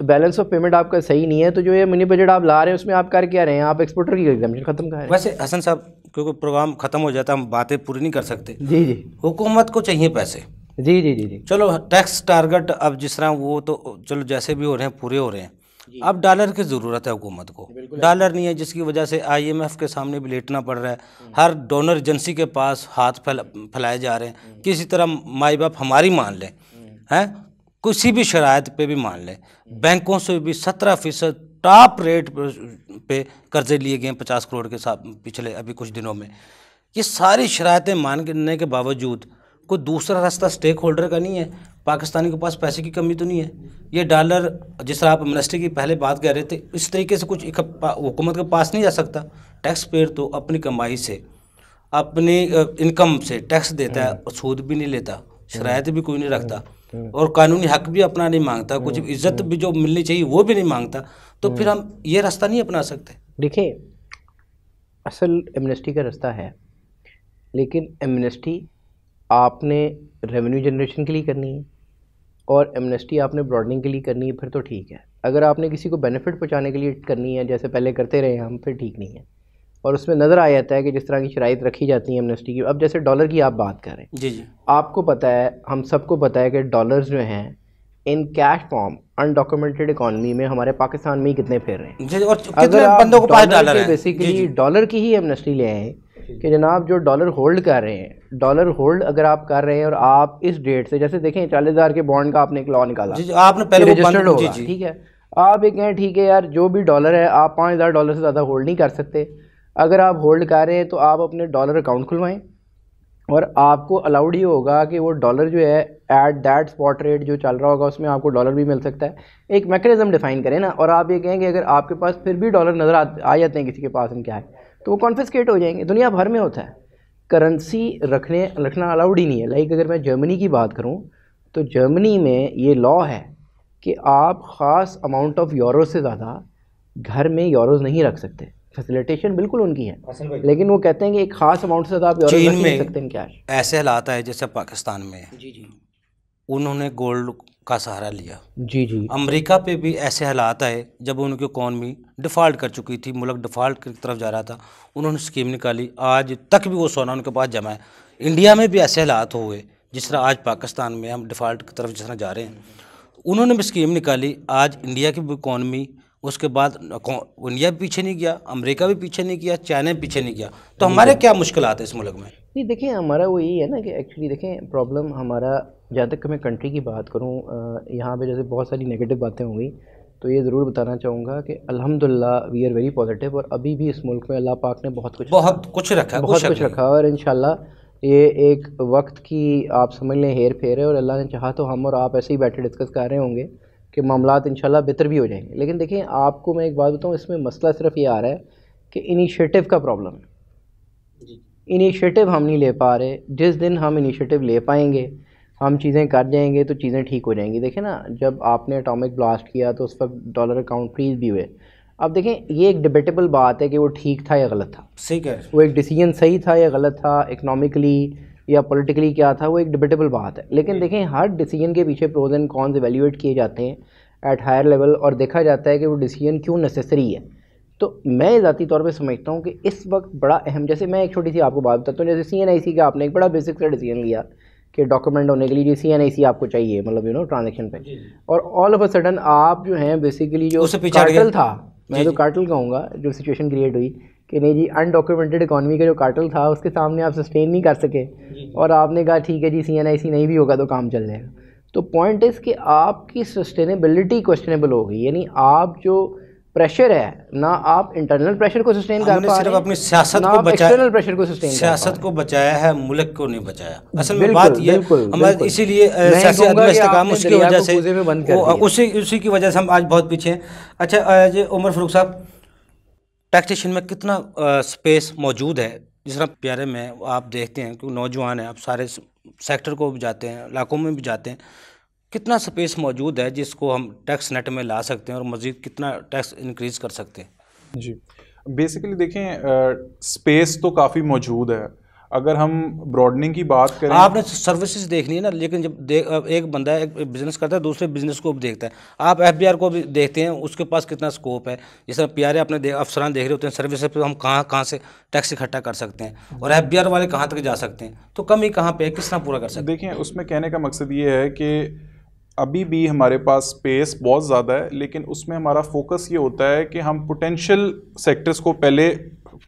बैलेंस ऑफ पेमेंट आपका सही नहीं है तो जो ये मिनी बजट आप ला रहे हैं उसमें आप कर क्या रहे हैं आप एक्सपोर्टर की एग्जामेशन खत्म कर रहे हैं वैसे हसन साहब क्योंकि प्रोग्राम खत्म हो जाता है हम बातें पूरी नहीं कर सकते जी जी हुकूमत को चाहिए पैसे जी जी जी जी चलो टैक्स टारगेट अब जिस तरह वो तो चलो जैसे भी हो रहे हैं पूरे हो रहे हैं अब डॉलर की ज़रूरत है हुकूमत को डॉलर नहीं है जिसकी वजह से आईएमएफ के सामने भी लेटना पड़ रहा है हम्म। हर डोनर एजेंसी के पास हाथ फैलाए जा रहे हैं हम्म। किसी तरह माई बाप हमारी मान लें हम्म। हैं किसी भी शरात पे भी मान लें बैंकों से भी सत्रह फीसद टॉप रेट पे कर्जे लिए गए पचास करोड़ के साथ पिछले अभी कुछ दिनों में ये सारी शरातें मानने के बावजूद कोई दूसरा रास्ता स्टेक होल्डर का नहीं है पाकिस्तानी के पास पैसे की कमी तो नहीं है ये डॉलर जिस तरह आप मिनिस्ट्री की पहले बात कह रहे थे इस तरीके से कुछ हुकूमत के पास नहीं जा सकता टैक्स पेयर तो अपनी कमाई से अपनी इनकम से टैक्स देता है हम्म। सूद भी नहीं लेता शरायत भी कोई नहीं रखता हम्म। और कानूनी हक भी अपना नहीं मांगता कुछ हम्म, इज्जत हम्म। भी जो मिलनी चाहिए वो भी नहीं मांगता तो फिर हम ये रास्ता नहीं अपना सकते देखिए असल एमनेस्टी का रास्ता है लेकिन एमनेस्टी आपने रेवेन्यू जनरेशन के लिए करनी है और एमनेस्टी आपने ब्रॉडनिंग के लिए करनी है फिर तो ठीक है अगर आपने किसी को बेनिफिट पहुँचाने के लिए करनी है जैसे पहले करते रहे हम फिर ठीक नहीं है और उसमें नज़र आ जाता है कि जिस तरह की शराइ रखी जाती है एमनेस्टी की अब जैसे डॉलर की आप बात करें जी जी आपको पता है हम सबको पता है कि डॉलर्स जो हैं in cash form undocumented economy में हमारे पाकिस्तान में ही कितने फेर रहे हैं और कितने बंदों को पास डॉलर बेसिकली डॉलर की ही एमनेस्टी ले आए कि जनाब जो डॉलर होल्ड कर रहे हैं डॉलर होल्ड अगर आप कर रहे हैं और आप इस डेट से जैसे देखें चालीस हज़ार के बॉन्ड का आपने एक लॉ निकाला जी, आपने पहले रजिस्टर्ड हो ठीक है आप ये कहें ठीक है यार जो भी डॉलर है आप पाँच हज़ार डॉलर से ज़्यादा होल्ड नहीं कर सकते अगर आप होल्ड कर रहे हैं तो आप अपने डॉलर अकाउंट खुलवाएँ और आपको अलाउड ही होगा कि वो डॉलर जो है एट दैट स्पॉट रेट जो चल रहा होगा उसमें आपको डॉलर भी मिल सकता है एक मैकेनिज्म डिफ़ाइन करें ना और आप ये कहें कि अगर आपके पास फिर भी डॉलर नज़र आ, जाते हैं किसी के पास इनके आए तो वो कॉन्फिस्केट हो जाएंगे दुनिया भर में होता है करेंसी रखने रखना अलाउड ही नहीं है लाइक अगर मैं जर्मनी की बात करूँ तो जर्मनी में ये लॉ है कि आप ख़ास अमाउंट ऑफ़ यूरो से ज़्यादा घर में यूरोज़ नहीं रख सकते फैसिलिटेशन बिल्कुल उनकी है लेकिन वो कहते हैं कि एक खास अमाउंट से आप चीन में सकते हैं कैश ऐसे हालात आए जैसे पाकिस्तान में जी जी उन्होंने गोल्ड का सहारा लिया जी जी अमेरिका पे भी ऐसे हालात आए जब उनकी इकॉनमी डिफ़ॉल्ट कर चुकी थी मुल्क डिफ़ॉल्ट की तरफ जा रहा था उन्होंने स्कीम निकाली आज तक भी वो सोना उनके पास जमा है इंडिया में भी ऐसे हालात हो गए जिस तरह आज पाकिस्तान में हम डिफ़ॉल्ट की तरफ जिस तरह जा रहे हैं उन्होंने भी स्कीम निकाली आज इंडिया की भी इकॉनमी उसके बाद इंडिया भी पीछे नहीं गया अमेरिका भी पीछे नहीं गया चाइना भी पीछे नहीं गया तो हमारे क्या मुश्किल है इस मुल्क में नहीं देखिए हमारा वो यही है ना कि एक्चुअली देखें प्रॉब्लम हमारा जहाँ तक मैं कंट्री की बात करूँ यहाँ पे जैसे बहुत सारी नेगेटिव बातें होंगी तो ये ज़रूर बताना चाहूँगा कि अल्हम्दुलिल्लाह वी आर वेरी पॉजिटिव और अभी भी इस मुल्क में अल्लाह पाक ने बहुत कुछ बहुत कुछ रखा बहुत कुछ, कुछ रखा और इन ये एक वक्त की आप समझ लें हेर फेर है और अल्लाह ने चाहा तो हम और आप ऐसे ही बैठे डिस्कस कर रहे होंगे कि मामला इन बेहतर भी हो जाएंगे लेकिन देखिए आपको मैं एक बात बताऊँ इसमें मसला सिर्फ ये आ रहा है कि इनिशिएटिव का प्रॉब्लम है इनिशिएटिव हम नहीं ले पा रहे जिस दिन हम इनिशिएटिव ले पाएंगे हम चीज़ें कर जाएंगे तो चीज़ें ठीक हो जाएंगी देखें ना जब आपने अटोमिक ब्लास्ट किया तो उस वक्त डॉलर अकाउंट फ्रीज भी हुए अब देखें ये एक डिबेटेबल बात है कि वो ठीक था या गलत था सही कह वो एक डिसीजन सही था या गलत था इकनॉमिकली या पॉलिटिकली क्या था वो एक डिबेटेबल बात है लेकिन देखें हर डिसीजन के पीछे प्रोज एंड कॉन्स एवेल्यूएट किए जाते हैं एट हायर लेवल और देखा जाता है कि वो डिसीजन क्यों नेसेसरी है तो मैं ज़ाती तौर पे समझता हूँ कि इस वक्त बड़ा अहम जैसे मैं एक छोटी सी आपको बात बताता हूँ जैसे सी एन आई सी का आपने एक बड़ा बेसिक सा डिसीजन लिया कि डॉक्यूमेंट होने के लिए जो सी एन आई सी आपको चाहिए मतलब यू नो ट्रांजेक्शन पे और ऑल ऑफ अ सडन आप जो हैं बेसिकली जो कार्टल था मैं जो तो कार्टल कहूँगा जो सिचुएशन क्रिएट हुई कि नहीं जी अनडॉक्यूमेंटेड इकानमी का जो कार्टल था उसके सामने आप सस्टेन नहीं कर सके और आपने कहा ठीक है जी सी एन आई सी नहीं भी होगा तो काम चल जाएगा तो पॉइंट इस कि आपकी सस्टेनेबिलिटी क्वेश्चनेबल हो गई यानी आप जो प्रेशर है ना आप इंटरनल प्रेशर को सस्टेन कर पा सिर्फ अपनी सियासत को एक्सटर्नल प्रेशर को सस्टेन सियासत को बचाया है मुल्क को नहीं बचाया असल में बात ये हमारे इसीलिए उसकी वजह से उसी उसी की वजह से हम आज बहुत पीछे हैं अच्छा उमर फरूक साहब टैक्सेशन में कितना स्पेस मौजूद है जिस तरह प्यारे में आप देखते हैं कि नौजवान हैं आप सारे सेक्टर को भी जाते हैं इलाकों में भी जाते हैं कितना स्पेस मौजूद है जिसको हम टैक्स नेट में ला सकते हैं और मज़ीद कितना टैक्स इंक्रीज़ कर सकते हैं जी बेसिकली देखें आ, स्पेस तो काफ़ी मौजूद है अगर हम ब्रॉडनिंग की बात करें आपने सर्विसेज देख ली है ना लेकिन जब देख एक बंदा एक बिजनेस करता है दूसरे बिजनेस को भी देखता है आप एफ को भी देखते हैं उसके पास कितना स्कोप है जैसे प्यारे अपने अफसरान देख रहे होते हैं सर्विसेज पर हम कहाँ कहाँ से टैक्स इकट्ठा कर सकते हैं और एफ वाले कहाँ तक जा सकते हैं तो कमी कहाँ पर है किस तरह पूरा कर सकते हैं देखिए उसमें कहने का मकसद ये है कि अभी भी हमारे पास स्पेस बहुत ज़्यादा है लेकिन उसमें हमारा फोकस ये होता है कि हम पोटेंशियल सेक्टर्स को पहले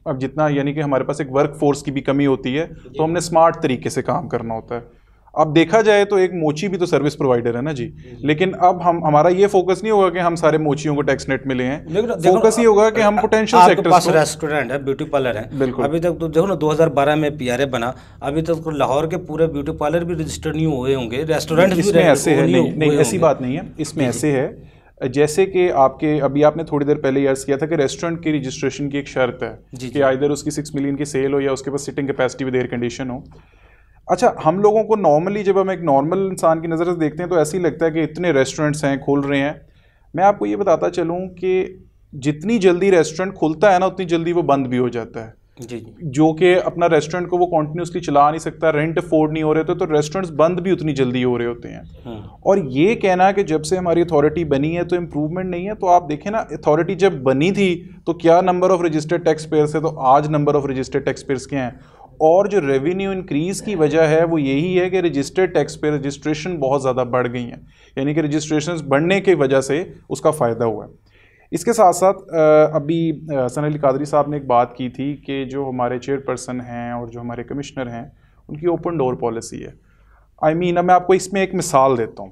अब जितना यानी कि हमारे पास एक वर्क फोर्स की भी कमी होती है तो हमने स्मार्ट तरीके से काम करना होता है अब देखा जाए तो एक मोची भी तो सर्विस प्रोवाइडर है ना जी लेकिन अब हम हमारा ये फोकस नहीं होगा कि हम सारे मोचियों को टैक्स नेट मिले हैं फोकस ही होगा कि हम पोटेंशियल सेक्टर पास रेस्टोरेंट है ब्यूटी पार्लर है बिल्कुल अभी तक तो देखो ना 2012 में पी बना अभी तक तो लाहौर के पूरे ब्यूटी पार्लर भी रजिस्टर्ड नहीं हुए होंगे रेस्टोरेंट इसमें ऐसे है नहीं ऐसी बात नहीं है इसमें ऐसे है जैसे कि आपके अभी आपने थोड़ी देर पहले अर्ज किया था कि रेस्टोरेंट की रजिस्ट्रेशन की एक शर्त है जी कि आइधर उसकी सिक्स मिलियन की सेल हो या उसके पास sitting capacity with air condition हो अच्छा हम लोगों को नॉर्मली जब हम एक नॉर्मल इंसान की नज़र से देखते हैं तो ऐसे ही लगता है कि इतने रेस्टोरेंट्स हैं खोल रहे हैं मैं आपको ये बताता चलूँ कि जितनी जल्दी रेस्टोरेंट खुलता है ना उतनी जल्दी वो बंद भी हो जाता है जी जो कि अपना रेस्टोरेंट को वो कंटिन्यूसली चला नहीं सकता रेंट अफोर्ड नहीं हो रहे होते तो रेस्टोरेंट्स बंद भी उतनी जल्दी हो रहे होते हैं हाँ। और ये कहना कि जब से हमारी अथॉरिटी बनी है तो इम्प्रूवमेंट नहीं है तो आप देखें ना अथॉरिटी जब बनी थी तो क्या number of registered tax payers है तो आज number of registered tax payers के हैं और जो रेवेन्यू इंक्रीज़ की वजह है वो यही है कि रजिस्टर्ड टैक्स पेयर रजिस्ट्रेशन बहुत ज़्यादा बढ़ गई हैं यानी कि रजिस्ट्रेशन बढ़ने की वजह से उसका फ़ायदा हुआ है इसके साथ साथ अभी सन अली कादरी साहब ने एक बात की थी कि जो हमारे चेयरपर्सन हैं और जो हमारे कमिश्नर हैं उनकी ओपन डोर पॉलिसी है आई I मीन mean, अब मैं आपको इसमें एक मिसाल देता हूँ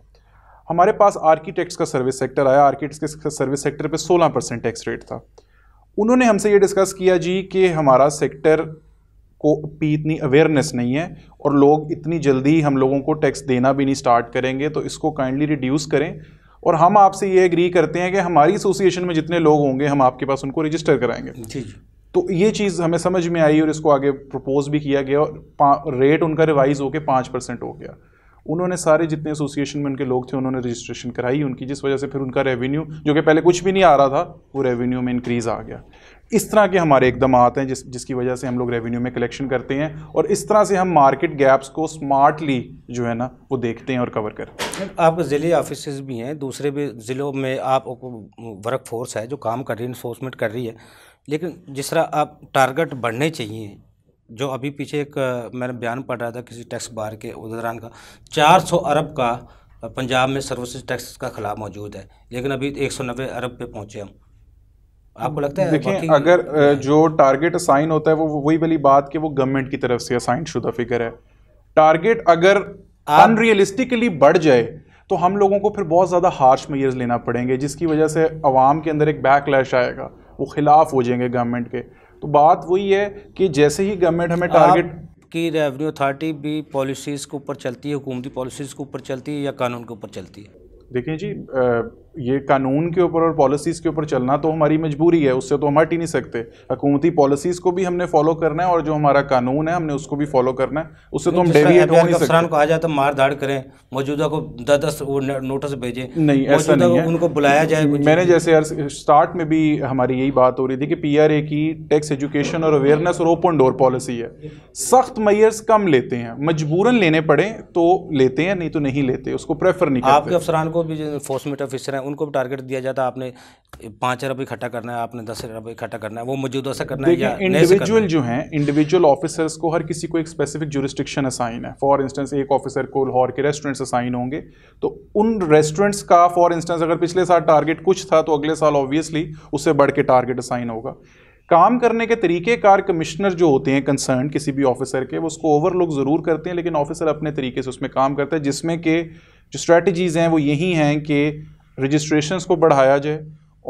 हमारे पास आर्किटेक्ट्स का सर्विस सेक्टर आया आर्किटेक्ट्स के सर्विस सेक्टर पे 16 परसेंट टैक्स रेट था उन्होंने हमसे ये डिस्कस किया जी कि हमारा सेक्टर को भी इतनी अवेयरनेस नहीं है और लोग इतनी जल्दी हम लोगों को टैक्स देना भी नहीं स्टार्ट करेंगे तो इसको काइंडली रिड्यूस करें और हम आपसे ये एग्री करते हैं कि हमारी एसोसिएशन में जितने लोग होंगे हम आपके पास उनको रजिस्टर कराएंगे जी जी तो ये चीज़ हमें समझ में आई और इसको आगे प्रपोज भी किया गया और रेट उनका रिवाइज होकर पाँच परसेंट हो गया उन्होंने सारे जितने एसोसिएशन में उनके लोग थे उन्होंने रजिस्ट्रेशन कराई उनकी जिस वजह से फिर उनका रेवेन्यू जो कि पहले कुछ भी नहीं आ रहा था वो रेवेन्यू में इंक्रीज़ आ गया इस तरह के हमारे एकदम आते हैं जिस जिसकी वजह से हम लोग रेवेन्यू में कलेक्शन करते हैं और इस तरह से हम मार्केट गैप्स को स्मार्टली जो है ना वो देखते हैं और कवर करते हैं आप ज़िले ऑफिस भी हैं दूसरे भी ज़िलों में आप वर्क फोर्स है जो काम कर रही है इन्फोर्समेंट कर रही है लेकिन जिस तरह आप टारगेट बढ़ने चाहिए जो अभी पीछे एक मैंने बयान पढ़ रहा था किसी टैक्स बार के उदरान का चार अरब का पंजाब में सर्विस टैक्स का खिलाफ मौजूद है लेकिन अभी एक अरब पर पहुँचे हम आपको लगता है देखिए अगर जो टारगेट असाइन होता है वो वही वाली बात कि वो गवर्नमेंट की तरफ से असाइन शुदा फिगर है टारगेट अगर अनरियलिस्टिकली बढ़ जाए तो हम लोगों को फिर बहुत ज़्यादा हार्श मेयर्स लेना पड़ेंगे जिसकी वजह से आवाम के अंदर एक बैकलैश आएगा वो खिलाफ हो जाएंगे गवर्नमेंट के तो बात वही है कि जैसे ही गवर्नमेंट हमें टारगेट की रेवेन्यू अथॉरिटी भी पॉलिसीज़ के ऊपर चलती है हुकूमती पॉलिसीज़ के ऊपर चलती है या कानून के ऊपर चलती है देखिए जी आ, ये कानून के ऊपर और पॉलिसीज़ के ऊपर चलना तो हमारी मजबूरी है उससे तो हम हट ही नहीं सकते हकूमती पॉलिसीज़ को भी हमने फॉलो करना है और जो हमारा कानून है हमने उसको भी फॉलो करना है उससे तो हम डेविएट हो नहीं सकते को आ जाए तो मार धाड़ करें मौजूदा को दस दस नोटिस भेजें नहीं ऐसा नहीं है उनको बुलाया जाए मैंने जैसे स्टार्ट में भी हमारी यही बात हो रही थी कि पी आर ए की टैक्स एजुकेशन और अवेयरनेस और ओपन डोर पॉलिसी है सख्त मैयर्स कम लेते हैं मजबूरन लेने पड़े तो लेते हैं नहीं तो नहीं लेते उसको प्रेफर नहीं आपके अफसरान को भी इन्फोर्समेंट ऑफिसर हैं उनको भी टारगेट दिया जाता है आपने पाँच अरब इकट्ठा करना है आपने दस अरब इकट्ठा करना है वो मौजूदा से करना है या इंडिविजुअल जो है इंडिविजुअल ऑफिसर्स को हर किसी को एक स्पेसिफिक जुरिस्टिक्शन असाइन है फॉर इंस्टेंस एक ऑफिसर को लाहौर के रेस्टोरेंट्स असाइन होंगे तो उन रेस्टोरेंट्स का फॉर इंस्टेंस अगर पिछले साल टारगेट कुछ था तो अगले साल ऑब्वियसली उससे बढ़ के टारगेट असाइन होगा काम करने के तरीके कार कमिश्नर जो होते हैं कंसर्न किसी भी ऑफिसर के वो उसको ओवरलुक ज़रूर करते हैं लेकिन ऑफिसर अपने तरीके से उसमें काम करता है जिसमें के जो स्ट्रैटेजीज़ हैं वो यही हैं कि रजिस्ट्रेशन को बढ़ाया जाए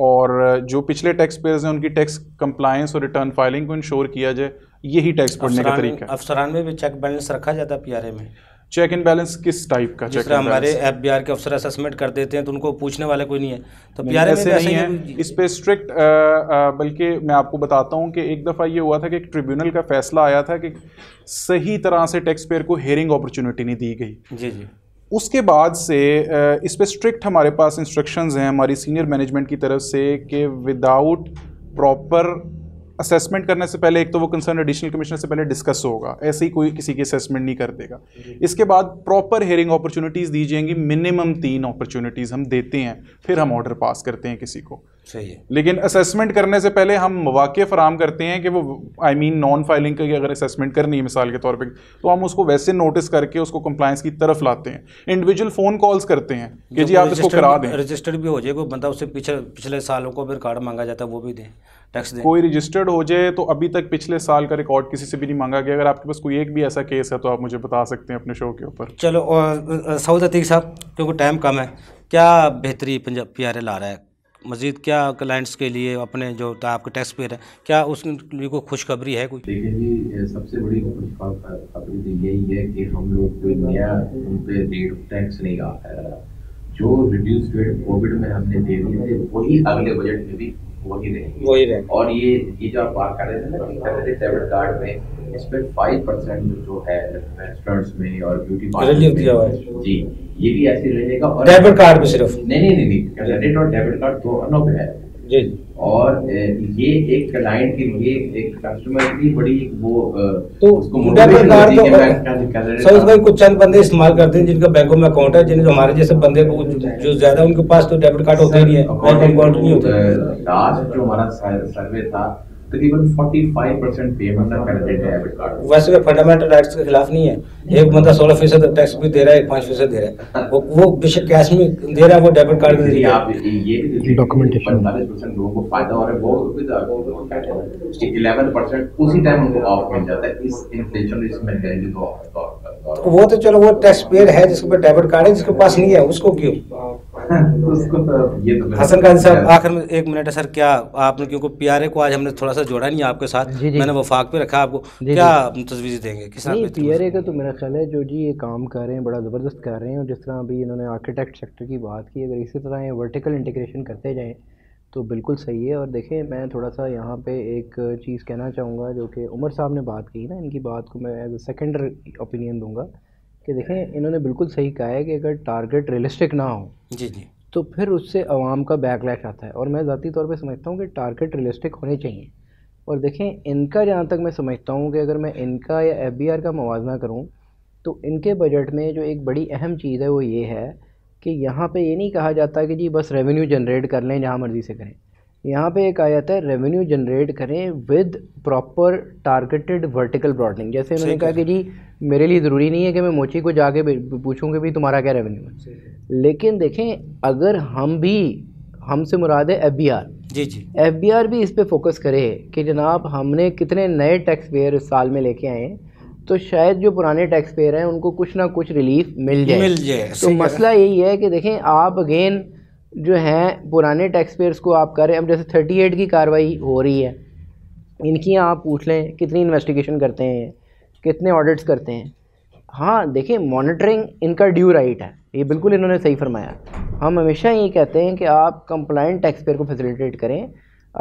और जो पिछले टैक्स पेयर्स हैं उनकी टैक्स कंप्लायंस और रिटर्न फाइलिंग को इंश्योर किया जाए यही टैक्स पढ़ने का तरीका है अफसरान में भी चेक बैलेंस रखा जाता है पीआरए में चेक इन बैलेंस किस टाइप का चेक हमारे एफ बी आर के अफसर असेसमेंट कर देते हैं तो उनको पूछने वाला कोई नहीं है तो पी आर ऐसे नहीं है इस पर स्ट्रिक्ट बल्कि मैं आपको बताता हूँ कि एक दफ़ा ये हुआ था कि एक ट्रिब्यूनल का फैसला आया था कि सही तरह से टैक्स पेयर को हेयरिंग अपॉर्चुनिटी नहीं दी गई जी जी उसके बाद से इस पर स्ट्रिक्ट हमारे पास इंस्ट्रक्शंस हैं हमारी सीनियर मैनेजमेंट की तरफ से कि विदाउट प्रॉपर असेसमेंट करने से पहले एक तो वो कंसर्न एडिशनल कमिश्नर से पहले डिस्कस होगा ऐसे ही कोई किसी की असेसमेंट नहीं कर देगा इसके बाद प्रॉपर हेयरिंग अपॉर्चुनिटीज़ दी जाएंगी मिनिमम तीन अपॉर्चुनिटीज़ हम देते हैं फिर हम ऑर्डर पास करते हैं किसी को सही है लेकिन असेसमेंट करने से पहले हम मौाक़े फराम करते हैं कि वो आई मीन नॉन फाइलिंग की अगर असेसमेंट करनी है मिसाल के तौर पर तो हम उसको वैसे नोटिस करके उसको कंप्लाइंस की तरफ लाते हैं इंडिविजुअल फ़ोन कॉल्स करते हैं कि जी आप इसको करा दें रजिस्टर्ड भी हो जाए कोई बंदा उससे पिछले पिछले सालों को भी रिकॉर्ड मांगा जाता है वो भी दें टैक्स दें कोई रजिस्टर्ड हो जाए तो अभी तक पिछले साल का रिकॉर्ड किसी से भी नहीं मांगा गया अगर आपके पास कोई एक भी ऐसा केस है तो आप मुझे बता सकते हैं अपने शो के ऊपर चलो सऊद अतीक साहब क्योंकि टाइम कम है क्या बेहतरी पंजाब पी आर एल आ रहा है मजीद क्या क्लाइंट्स के लिए अपने जो आपके टैक्स पेयर है क्या उसके को खुशखबरी है कोई देखिए जी सबसे बड़ी खुशखबरी तो यही है कि हम लोग कोई नया उन पर रेट ऑफ टैक्स नहीं आ रहा जो रिड्यूस रेट कोविड में हमने दे दिए थे वही अगले बजट में भी वही रहेगी वही रहेगी और ये ये जो आप बात कर रहे थे ना सैटरडे डेबिट कार्ड में इस पर फाइव परसेंट जो है रेस्टोरेंट्स में और ब्यूटी पार्लर दिया हुआ है जी ये भी ऐसे रहेगा और डेबिट कार्ड में सिर्फ नहीं नहीं नहीं क्रेडिट और डेबिट कार्ड दोनों पे है जी और ये एक क्लाइंट एक कस्टमर की बड़ी वो तो तो अच्छा कुछ चंद बंदे इस्तेमाल करते हैं जिनका बैंकों में अकाउंट है जिन्हें हमारे जैसे बंदे को जो ज्यादा उनके पास तो डेबिट कार्ड होता ही नहीं है लास्ट जो हमारा सर्वे था वैसे भी फंडामेंटल राइट्स के खिलाफ नहीं है एक बंदा सोलह फीसद टैक्स भी दे रहा है पांच फीसद दे रहा है वो बेशक कैश में दे रहा है वो डेबिट कार्ड के जरिए आप ये लोगों को फायदा हो रहा है इलेवन परसेंट तो उसी टाइम उनको ऑफ मिल जाता है इस इन्फ्लेशन वो तो चलो वो टैक्स पेयर है जिसके पास डेबिट कार्ड है जिसके पास नहीं है उसको क्यों तो तो हसन खान साहब आखिर में एक मिनट है सर क्या आपने क्योंकि पीआरए को आज हमने थोड़ा सा जोड़ा नहीं आपके साथ जी जी। मैंने वफाक पे रखा आपको जी क्या तजवीज़ देंगे किस पीआरए का तो मेरा ख्याल है जो जी ये काम कर रहे हैं बड़ा ज़बरदस्त कर रहे हैं और जिस तरह अभी इन्होंने आर्किटेक्ट सेक्टर की बात की अगर इसी तरह ये वर्टिकल इंटीग्रेशन करते जाएँ तो बिल्कुल सही है और देखें मैं थोड़ा सा यहाँ पे एक चीज़ कहना चाहूँगा जो कि उमर साहब ने बात की ना इनकी बात को मैं एज अ सेकेंडर ओपिनियन दूँगा कि देखें इन्होंने बिल्कुल सही कहा है कि अगर टारगेट रियलिस्टिक ना हो जी जी तो फिर उससे आवाम का बैकलैश आता है और मैं ज़ाती तौर पर समझता हूँ कि टारगेट रियलिस्टिक होने चाहिए और देखें इनका जहाँ तक मैं समझता हूँ कि अगर मैं इनका या एफ बी आर का मुवजना करूँ तो इनके बजट में जो एक बड़ी अहम चीज़ है वो ये है कि यहाँ पे ये नहीं कहा जाता कि जी बस रेवेन्यू जनरेट कर लें जहाँ मर्ज़ी से करें यहाँ पे एक जाता है रेवेन्यू जनरेट करें with proper targeted vertical broadening जैसे उन्होंने कहा कि जी मेरे लिए ज़रूरी नहीं है कि मैं मोची को जाके पूछूँ कि भाई तुम्हारा क्या रेवेन्यू है लेकिन देखें अगर हम भी हमसे मुराद है एफ बी आर जी जी एफ बी आर भी इस पर फोकस करे कि जनाब हमने कितने नए टैक्स पेयर इस साल में लेके आए हैं तो शायद जो पुराने टैक्स पेयर हैं उनको कुछ ना कुछ रिलीफ मिल जाए मिल जाए तो मसला यही है कि देखें आप अगेन जो हैं पुराने टैक्स पेयर्स को आप करें अब जैसे थर्टी एट की कार्रवाई हो रही है इनकी आप पूछ लें कितनी इन्वेस्टिगेशन करते हैं कितने ऑडिट्स करते हैं हाँ देखिए मॉनिटरिंग इनका ड्यू राइट है ये बिल्कुल इन्होंने सही फरमाया हम हमेशा ये कहते हैं कि आप कंप्लाइंट टैक्स पेयर को फैसिलिटेट करें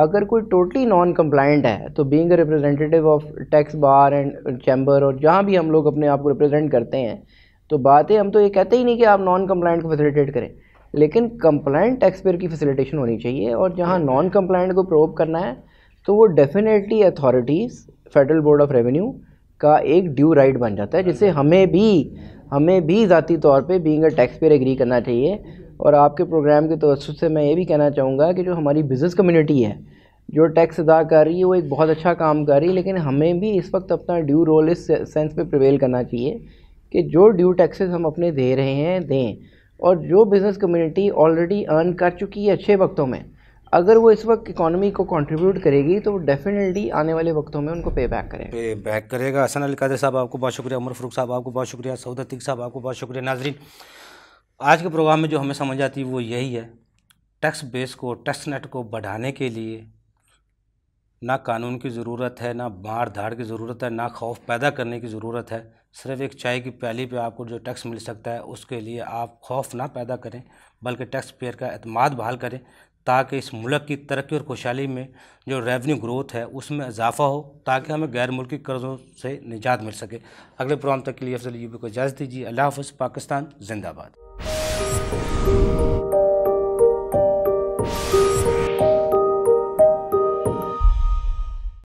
अगर कोई टोटली नॉन कम्प्लाइंट है तो being a representative of tax bar and chamber और जहाँ भी हम लोग अपने आप को रिप्रेजेंट करते हैं तो बातें हम तो ये कहते ही नहीं कि आप नॉन कम्प्लाइंट को फैसिलिटेट करें लेकिन कंप्लाइंट टैक्सपेयर की फैसिलिटेशन होनी चाहिए और जहाँ नॉन हम्म। कंप्लाइंट को प्रोव करना है तो वो definitely authorities federal board of revenue का एक ड्यू राइट बन जाता है जिससे हम्म। हमें भी हमें भी ज़ाती तौर पे being a tax payer agree करना चाहिए और आपके प्रोग्राम के तवस से मैं ये भी कहना चाहूँगा कि जो हमारी बिज़नेस कम्यूनिटी है जो टैक्स अदा कर रही है वो एक बहुत अच्छा काम कर रही है लेकिन हमें भी इस वक्त अपना ड्यू रोल इस सेंस पे प्रिवेल करना चाहिए कि जो ड्यू टैक्सेस हम अपने दे रहे हैं दें और जो बिज़नेस कम्युनिटी ऑलरेडी अर्न कर चुकी है अच्छे वक्तों में अगर वो इस वक्त इकोनॉमी को कंट्रीब्यूट करेगी तो डेफिनेटली आने वाले वक्तों में उनको पे बैक करेगा पे बैक करेगा हसन अली कादर साहब आपको बहुत शुक्रिया उमर फरूक साहब आपको बहुत शुक्रिया सऊद अतीक साहब आपको बहुत शुक्रिया नाजरीन आज के प्रोग्राम में जो हमें समझ आती है वो यही है टैक्स बेस को टैक्स नेट को बढ़ाने के लिए ना कानून की ज़रूरत है ना मार धाड़ की ज़रूरत है ना खौफ पैदा करने की ज़रूरत है सिर्फ एक चाय की प्याली पे आपको जो टैक्स मिल सकता है उसके लिए आप खौफ ना पैदा करें बल्कि टैक्स पेयर का अतमाद बहाल करें ताकि इस मुल्क की तरक्की और खुशहाली में जो रेवेन्यू ग्रोथ है उसमें इजाफा हो ताकि हमें गैर मुल्की कर्ज़ों से निजात मिल सके अगले प्रोग्राम तक के लिए अफजल यूबी को इजाज़त दीजिए अल्लाह हाफ़ पाकिस्तान जिंदाबाद